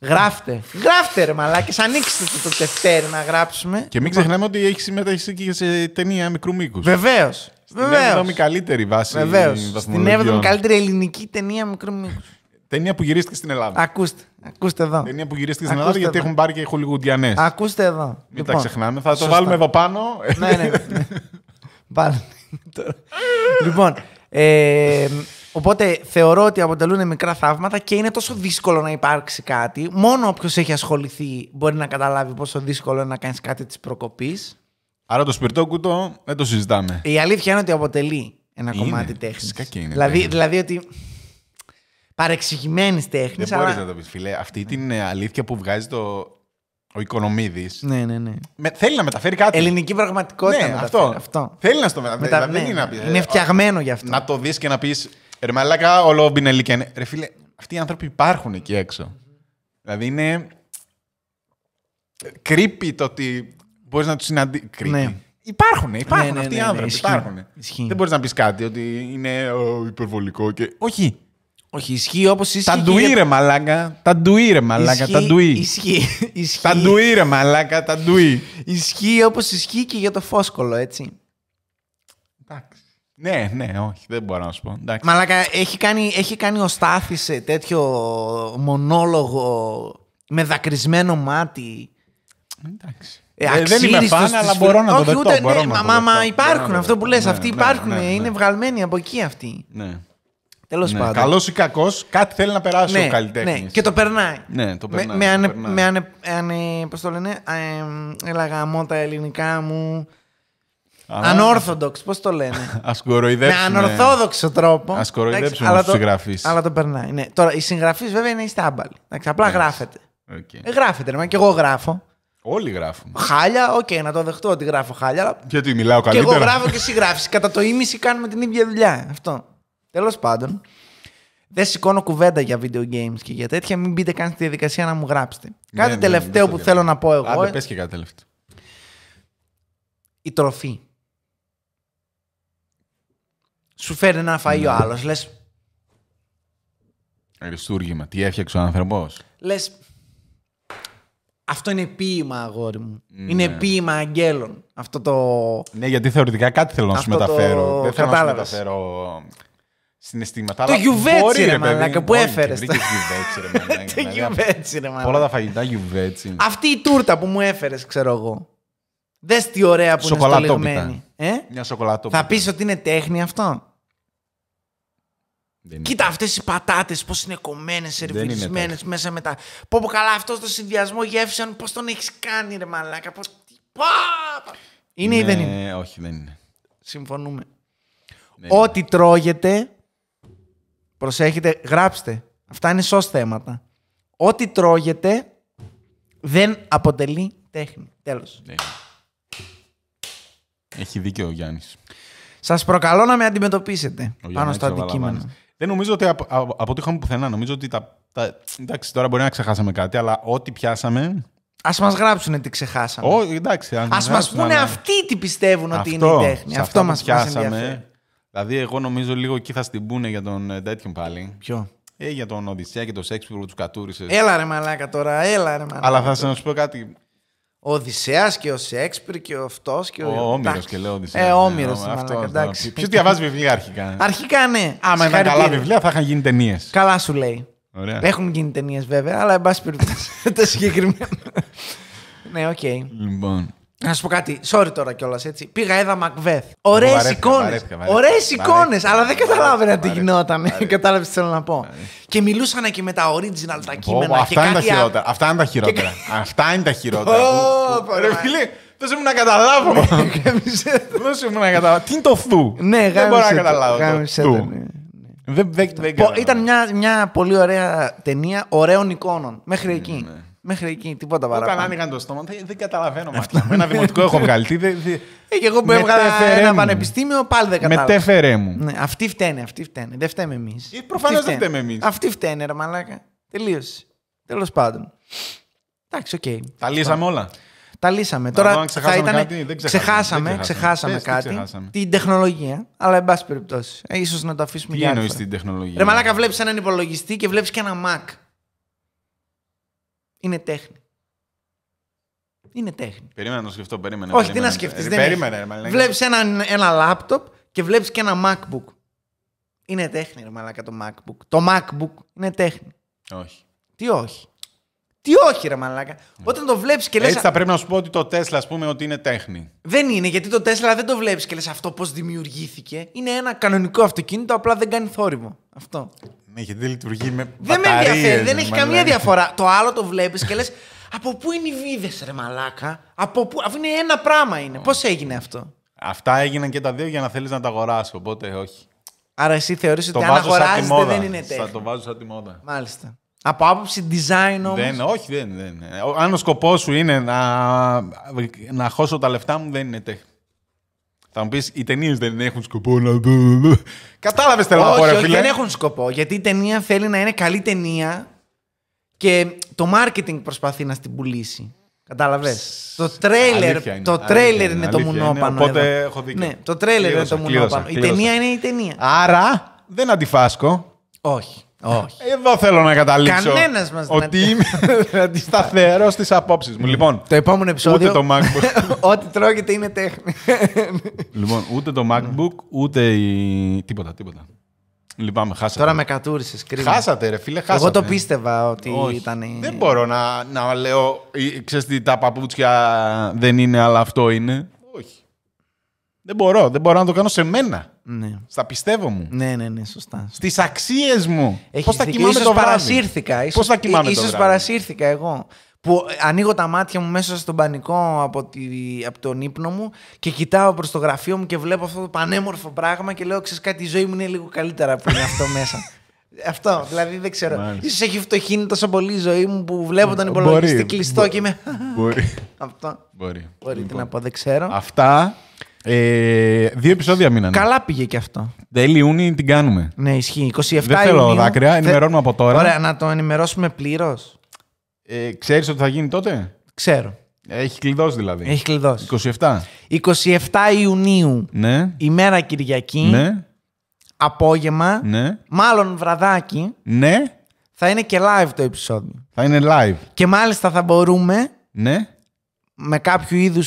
Γράφτε. Γράφτε, ρε μαλάκες. Ανοίξτε το, το να γράψουμε. Και μην λοιπόν. ξεχνάμε ότι έχει συμμετέχει και σε ταινία μικρού μήκους. Βεβαίως. Στην 7η καλύτερη βάση. Βεβαίως. Στην 7η καλύτερη ελληνική ταινία μικρού μήκου. Ταινία που γυρίστηκε στην Ελλάδα. Ακούστε, ακούστε εδώ. Ταινία που γυρίστηκε στην Ελλάδα γιατί έχουν πάρει και χολιγουντιανές. Ακούστε εδώ. Μην λοιπόν, τα ξεχνάμε. Θα το βάλουμε εδώ πάνω. Ναι, ναι. ναι. λοιπόν, ε, οπότε θεωρώ ότι αποτελούν μικρά θαύματα και είναι τόσο δύσκολο να υπάρξει κάτι. Μόνο όποιος έχει ασχοληθεί μπορεί να καταλάβει πόσο δύσκολο είναι να κάνεις κάτι της προκοπής. Άρα το σπιρτό κουτό δεν το συζητάμε. Η αλήθεια είναι ότι αποτελεί ένα είναι, κομμάτι τέχνη. Δηλαδή, δηλαδή ότι παρεξηγημένης τέχνης. Δεν αλλά... μπορεί να το πεις, φίλε. Αυτή ναι. την ε, αλήθεια που βγάζει το. Ο Οικονομίδης. Ναι, ναι, ναι. Με... θέλει να μεταφέρει κάτι. Ελληνική πραγματικότητα. Ναι, αυτό. Θέλει να στο μεταφέρει. δεν δηλαδή, ναι, είναι, να ε, είναι φτιαγμένο γι' αυτό. Να το δεις και να πεις. Ρε μαλάκα, όλο μπινελικέν. Ρε φίλε, αυτοί οι άνθρωποι υπάρχουν εκεί έξω. Δηλαδή είναι. Κρύπη ε, το ότι μπορείς να τους συναντήσει. Ναι. Υπάρχουν, υπάρχουν ναι, ναι, αυτοί οι ναι, ναι, άνθρωποι. υπάρχουν. Δεν μπορείς να πεις κάτι ότι είναι ο, υπερβολικό και. Όχι. Όχι, ισχύει όπως ισχύει. Τα ντουί, ρε μαλάκα. Τα ντουί, ρε μαλάκα. Τα ντουί. Ισχύει. Τα ρε μαλάκα. Τα ντουί. Ισχύει όπως ισχύει και για το φόσκολο, έτσι. Εντάξει. Ναι, ναι, όχι, δεν μπορώ να σου πω. Εντάξει. Μαλάκα, έχει κάνει, έχει κάνει ο Στάθης σε τέτοιο μονόλογο με δακρυσμένο μάτι. Εντάξει. Ε, ε, δεν είμαι φαν, αλλά μπορώ να το δεχτώ. Ούτε, ναι, μα, μα υπάρχουν, ναι, αυτό που ναι, λες, ναι, αυτοί υπάρχουν, είναι βγαλμένοι από εκεί αυτοί. Ναι. Τέλος ναι. πάντων. Καλός ή κακός, κάτι θέλει να περάσει ο καλλιτέχνης. Ναι. Και το περνάει. Ναι, το περνάει. Με, με, ανε, ανε, πώς το λένε, έλαγα τα ελληνικά μου... Ανόρθοδοξ, πώς το λένε. Ας κοροϊδέψουμε. Με ανορθόδοξο τρόπο. Ας κοροϊδέψουμε του συγγραφείς. Αλλά το περνάει. Ναι. Τώρα, οι συγγραφείς βέβαια είναι οι στάμπαλοι. Απλά γράφεται. Okay. Ε, γράφεται, ναι, και εγώ γράφω. Όλοι γράφουμε. Χάλια, οκ, να το δεχτώ ότι γράφω χάλια. Γιατί μιλάω καλύτερα. Και εγώ γράφω και εσύ γράφεις. Κατά το ίμιση κάνουμε την ίδια δουλειά. Αυτό. Τέλος πάντων, δεν σηκώνω κουβέντα για video games και για τέτοια. Μην μπείτε καν στη διαδικασία να μου γράψετε. Ναι, κάτι ναι, ναι τελευταίο ναι, που θέλω να πω εγώ. Άντε, πες και κάτι τελευταίο. Η τροφή. Σου φέρνει ένα φαΐ ναι. ο άλλος, λες... Αριστούργημα, τι έφτιαξε ο άνθρωπος. Λες, αυτό είναι ποίημα, αγόρι μου. Ναι. Είναι ποίημα αγγέλων. Αυτό το... Ναι, γιατί θεωρητικά κάτι θέλω να σου μεταφέρω. Το... Δεν θέλω Κατάλαβες. να σου μεταφέρω συναισθήματα. Το γιουβέτσι, ρε μαλάκα, που έφερε. Το γιουβέτσι, δηλαδή, ρε μαλάκα. Όλα τα φαγητά γιουβέτσι. Αυτή η τούρτα που μου έφερες, ξέρω εγώ. Δες τι ωραία που είναι στολιγμένη. Ε? Μια σοκολατόπιτα. Θα πεις ότι είναι τέχνη αυτό. Δεν Κοίτα αυτές οι πατάτες πώς είναι κομμένες, σερβιρισμένε μέσα μετά. Πω πω καλά, αυτός το συνδυασμό γεύσεων πώς τον έχεις κάνει, ρε Μαλάκα. Πώς... Είναι ναι, ή δεν ναι, είναι. Όχι, δεν είναι. Συμφωνούμε. Ό,τι τρώγεται. Προσέχετε, γράψτε. Αυτά είναι σωστά θέματα. Ό,τι τρώγεται δεν αποτελεί τέχνη. Τέλος. Ναι. Έχει δίκιο ο Γιάννης. Σας προκαλώ να με αντιμετωπίσετε ο πάνω Γιάννης στο αντικείμενο. Δεν νομίζω ότι από, ό,τι πουθενά. Νομίζω ότι τα, τα. Εντάξει, τώρα μπορεί να ξεχάσαμε κάτι, αλλά ό,τι πιάσαμε. Ας μας γράψουν τι ξεχάσαμε. Ό, εντάξει, Ας μας πούνε αυτοί τι πιστεύουν ότι είναι η τέχνη. Αυτό μα πιάσαμε. Δηλαδή, εγώ νομίζω λίγο εκεί θα στην πούνε για τον ε, τέτοιον πάλι. Ποιο. Ε, για τον Οδυσσέα και τον Σέξπιρ που τους κατούρισες. Έλα ρε μαλάκα τώρα, έλα ρε μαλάκα. Αλλά θα σα πω κάτι ο Οδυσσέας και ο Σέξπιρ και ο αυτό και ο. Ο Όμηρο και λέω Οδυσσέα. Ε, ναι, Όμηρος. Εντάξει. Ποιος διαβάζει βιβλία αρχικά. Αρχικά ναι. Άμα ήταν καλά βιβλία θα είχαν γίνει ταινίες. Καλά σου λέει. Ωραία. Έχουν γίνει ταινίες βέβαια, αλλά εν πάση περιπτώσει. Τα συγκεκριμένα. ναι, οκ. Λοιπόν. Να σου πω κάτι, sorry τώρα κιόλας έτσι. Πήγα, έδα Μακβέθ. Ωραίε εικόνε. Ωραίε εικόνες, αλλά δεν καταλάβαινα τι γινόταν. Κατάλαβες τι θέλω να πω. Και μιλούσαν και με τα original τα κείμενα. Αυτά είναι τα χειρότερα. Αυτά είναι τα χειρότερα. Αυτά είναι τα χειρότερα. Δώσε μου να καταλάβω. Δεν σου να καταλάβω. Τι είναι το φθού! Ναι, Δεν μπορώ να ναι. καταλάβω. Ήταν μια πολύ ωραία ταινία ωραίων εικόνων. Μέχρι ναι, εκεί. Ναι, Μέχρι εκεί, τίποτα παραπάνω. Όταν άνοιγαν το στόμα, δεν καταλαβαίνω Με ένα δημοτικό έχω βγάλει. Τι, δε, ε, Και εγώ που έβγαλα ένα πανεπιστήμιο, πάλι δεν κατάλαβα. Μετέφερε μου. Ναι, αυτοί φταίνε, αυτοί φταίνε. Δεν φταίμε εμείς. Ε, Προφανώς δεν φταίμε εμείς. Αυτή φταίνε, ρε μαλάκα. Τελείωσε. Τέλος πάντων. Εντάξει, οκ. Τα λύσαμε λοιπόν, όλα. Τα λύσαμε. Τώρα θα ήταν. ξεχάσαμε, ξεχάσαμε, κάτι. Την τεχνολογία. Αλλά εν πάση περιπτώσει. Ε, σω να το αφήσουμε Τι για άλλη. Τι εννοεί την τεχνολογία. Ρε Μαλάκα, βλέπεις έναν υπολογιστή και βλέπεις και ένα Mac είναι τέχνη. Είναι τέχνη. Περίμενα να το σκεφτώ, περίμενε. Όχι, περίμενε, τι να σκεφτείς. Ε, δεν περίμενε, Βλέπει ένα, ένα λάπτοπ και βλέπεις και ένα MacBook. Είναι τέχνη, ρε μαλάκα το MacBook. Το MacBook είναι τέχνη. Όχι. Τι όχι. Τι όχι, ρε μαλάκα. Ναι. Όταν το βλέπεις και λες. Έτσι θα πρέπει να σου πω ότι το Tesla, ας πούμε, ότι είναι τέχνη. Δεν είναι, γιατί το Tesla δεν το βλέπεις και λες αυτό πώς δημιουργήθηκε. Είναι ένα κανονικό αυτοκίνητο, απλά δεν κάνει θόρυβο. Αυτό. Ναι, δεν λειτουργεί με Δεν με ενδιαφέρει, δεν έχει καμία διαφορά. Το άλλο το βλέπεις και λες. Από πού είναι οι βίδες, ρε Μαλάκα. Από πού. είναι ένα πράγμα είναι. Πώς έγινε αυτό. Αυτά έγιναν και τα δύο για να θέλεις να τα αγοράσω. Οπότε όχι. Άρα εσύ θεωρείς ότι αν αγοράζει δεν είναι τέχνη. Θα το βάζω σαν τη μόδα. Μάλιστα. Από άποψη design όμως. Δεν, όχι, δεν, δεν. Αν ο σκοπός σου είναι να, να χώσω τα λεφτά μου, δεν είναι τέχνη. Θα μου πεις, οι ταινίες δεν έχουν σκοπό να. Κατάλαβες θέλω να πω, φίλε. Δεν έχουν σκοπό. Γιατί η ταινία θέλει να είναι καλή ταινία και το marketing προσπαθεί να την πουλήσει. Κατάλαβες. Το τρέλερ, είναι, το τρέλερ είναι, το μουνόπανο. Οπότε έχω δίκιο. Ναι, το τρέλερ είναι το μουνόπανο. Η ταινία είναι η ταινία. Άρα δεν αντιφάσκω. Όχι. Όχι. Εδώ θέλω να καταλήξω. Κανένας μας δεν Ότι είμαι αντισταθερός στις απόψεις μου. Λοιπόν, το επόμενο επεισόδιο. Ούτε το MacBook. ό,τι τρώγεται είναι τέχνη. λοιπόν, ούτε το MacBook, ούτε η. Τίποτα, τίποτα. Λυπάμαι, χάσατε. Τώρα με κατούρισες, Χάσατε, ρε φίλε, χάσατε. Εγώ το πίστευα ότι Όχι. ήταν. Η... Δεν μπορώ να, να λέω. Ξέρεις τι, τα παπούτσια δεν είναι, αλλά αυτό είναι. Όχι. Δεν μπορώ, δεν μπορώ να το κάνω σε μένα. Ναι. Στα πιστεύω μου. Ναι, ναι, ναι, σωστά. Στις αξίες μου. Πώς θα κοιμάμαι ίσως το βράδυ. Παρασύρθηκα. Ίσως, θα κοιμάμαι το παρασύρθηκα εγώ. Που ανοίγω τα μάτια μου μέσα στον πανικό από, τη, από τον ύπνο μου και κοιτάω προς το γραφείο μου και βλέπω αυτό το πανέμορφο πράγμα και λέω: Ξέρεις κάτι, η ζωή μου είναι λίγο καλύτερα από αυτό μέσα. Αυτό, δηλαδή δεν ξέρω. σω έχει φτωχύνει τόσο πολύ η ζωή μου που βλέπω τον υπολογιστή κλειστό και είμαι. Μπορεί. Αυτό. Μπορεί. Μπορεί, τι λοιπόν, να πω, δεν ξέρω. Αυτά. Ε, δύο επεισόδια μείνανε. Καλά πήγε και αυτό. Τέλη Ιούνιου την κάνουμε. Ναι, ισχύει. 27 Δεν θέλω Ιουνίου. δάκρυα, ενημερώνουμε από τώρα. Ωραία, να το ενημερώσουμε πλήρως. Ε, Ξέρεις ότι θα γίνει τότε. Ξέρω. Έχει κλειδώσει δηλαδή. Έχει κλειδώσει. 27. 27 Ιουνίου. Ναι. Ημέρα Κυριακή. Ναι. Απόγευμα. Ναι. Μάλλον βραδάκι. Ναι. Θα είναι και live το επεισόδιο. Θα είναι live. Και μάλιστα θα μπορούμε. Ναι. Με κάποιο είδους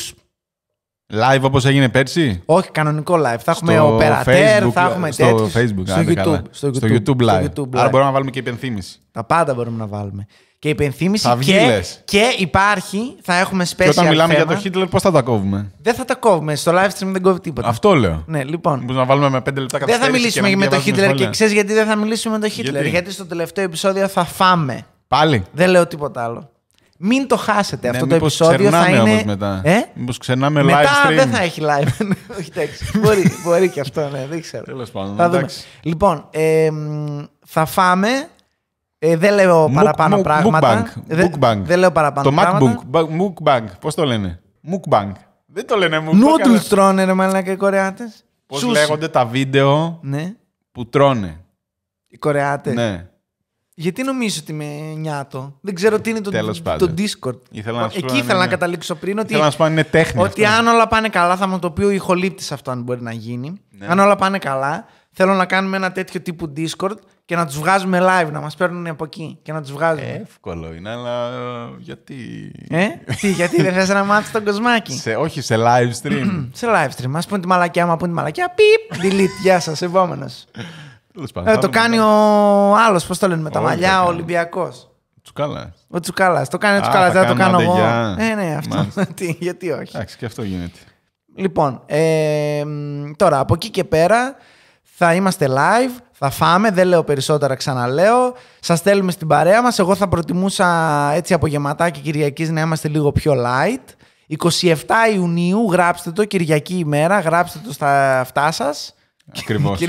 Live όπως έγινε πέρσι. Όχι, κανονικό live. Θα έχουμε στο οπερατέρ, θα έχουμε στο Facebook, στο, YouTube, στο, YouTube, live. Άρα μπορούμε να βάλουμε και υπενθύμηση. Τα πάντα μπορούμε να βάλουμε. Και υπενθύμηση θα και, και υπάρχει, θα έχουμε special. Και όταν μιλάμε για το Χίτλερ, πώς θα τα κόβουμε. Δεν θα τα κόβουμε. Στο live stream δεν κόβει τίποτα. Αυτό λέω. Ναι, λοιπόν. Μπορούμε να βάλουμε με 5 λεπτά καθόλου. Δεν θα μιλήσουμε με το Χίτλερ και ξέρεις γιατί δεν θα μιλήσουμε με το Χίτλερ. γιατί στο τελευταίο επεισόδιο θα φάμε. Πάλι. Δεν λέω τίποτα άλλο. Μην το χάσετε ναι, αυτό το επεισόδιο. Θα είναι... όμως μετά. Ε? Μήπως ξερνάμε live stream. Μετά δεν θα έχει live. Ναι, όχι, εντάξει. μπορεί, μπορεί και αυτό, ναι, δεν ξέρω. Τέλος πάντων, θα δούμε. Λοιπόν, ε, θα φάμε. Ε, δεν λέω παραπάνω πράγματα. Mukbang. Δεν λέω παραπάνω πράγματα. Το MacBook. Mookbank. Πώς το λένε. Mookbank. Δεν το λένε Mukbang. τρώνε ρε μαλάκα οι Κορεάτες. Πώς λέγονται τα βίντεο ναι. που τρώνε. Οι κορεάτες. Ναι. Γιατί νομίζω ότι με νιάτο. Δεν ξέρω τι είναι το, το Discord. Εκεί ήθελα να καταλήξω πριν ότι, να σου είναι τέχνη ότι αν όλα πάνε καλά, θα μου το πει ο ηχολήπτης αυτό, αν μπορεί να γίνει. Ναι. Αν όλα πάνε καλά, θέλω να κάνουμε ένα τέτοιο τύπου Discord και να τους βγάζουμε live, να μας παίρνουν από εκεί και να τους βγάζουμε. Εύκολο είναι, αλλά ε, γιατί. Ε, τι, γιατί δεν θες να μάθεις τον κοσμάκι. Σε, όχι, σε live stream. σε live stream. Ας πούμε τη μαλακιά, μα πούμε τη μαλακιά. Πιπ, delete. Γεια σας, επόμενος. Ε, το κάνει ο άλλος, πώς το λένε με τα μαλλιά, ο Ολυμπιακό. Τσουκάλας. Ο Τσουκάλας. Το κάνει ο Τσουκάλα, δεν το κάνω εγώ. Ναι, ναι, αυτό. Γιατί όχι. Εντάξει, και αυτό γίνεται. Λοιπόν, ε, τώρα από εκεί και πέρα θα είμαστε live, θα φάμε, δεν λέω περισσότερα ξαναλέω. Σας στέλνουμε στην παρέα μας. Εγώ θα προτιμούσα έτσι από γεματάκι Κυριακής να είμαστε λίγο πιο light. 27 Ιουνίου, γράψτε το, Κυριακή ημέρα, γράψτε το στα αυτά σας. Ακριβώς.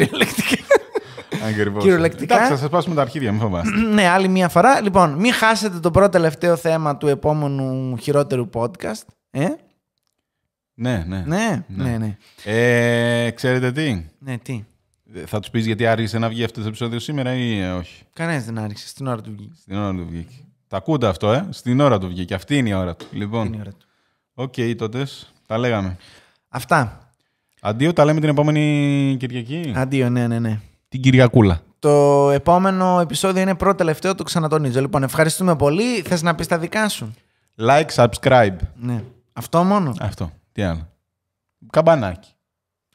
Ακριβώ. Κυριολεκτικά. Εντάξει, θα σας πάσουμε τα αρχίδια, μην φοβάστε. ναι, άλλη μία φορά. Λοιπόν, μην χάσετε το πρώτο τελευταίο θέμα του επόμενου χειρότερου podcast. Ε? Ναι, ναι. Ναι, ναι. ναι. ναι. Ε, ξέρετε τι. Ναι, τι. Θα τους πεις γιατί άργησε να βγει αυτό το επεισόδιο σήμερα ή ε, όχι. Κανένας δεν άργησε. Στην ώρα του βγήκε. Στην ώρα του βγήκε. Τα ακούτε αυτό, ε. Στην ώρα του βγήκε. Αυτή είναι η ώρα του. Λοιπόν. είναι η ώρα του. Οκ, okay, τότε. Τα λέγαμε. Αυτά. Αντίο, τα λέμε την επόμενη Κυριακή. Αντίο, ναι, ναι, ναι την Κυριακούλα. Το επόμενο επεισόδιο είναι πρώτο τελευταίο, το ξανατονίζω. Λοιπόν, ευχαριστούμε πολύ. Θες να πεις τα δικά σου. Like, subscribe. Ναι. Αυτό μόνο. Αυτό. Τι άλλο. Καμπανάκι.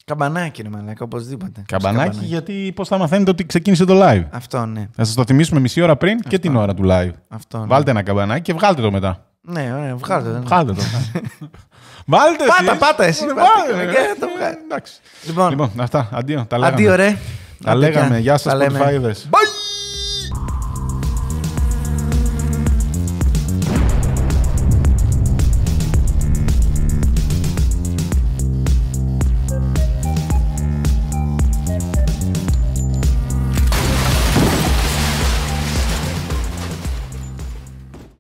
Καμπανάκι, ρε Μαλάκα, οπωσδήποτε. Καμπανάκι, καμπανάκι. γιατί πώς θα μαθαίνετε ότι ξεκίνησε το live. Αυτό, ναι. Θα σας το θυμίσουμε μισή ώρα πριν Αυτό. και την ώρα του live. Αυτό. Ναι. Βάλτε ένα καμπανάκι και βγάλτε το μετά. Ναι, ωραία, βγάλτε το. Βγάλτε το. Βάλτε Πάτα, εσείς. πάτα εσύ. Πάτα, εσύ. Ε, λοιπόν. λοιπόν, αυτά. Αντίο, τα λέω. Αντίο, ρε. Τα λέγαμε. Γεια σας, Spotify. Bye!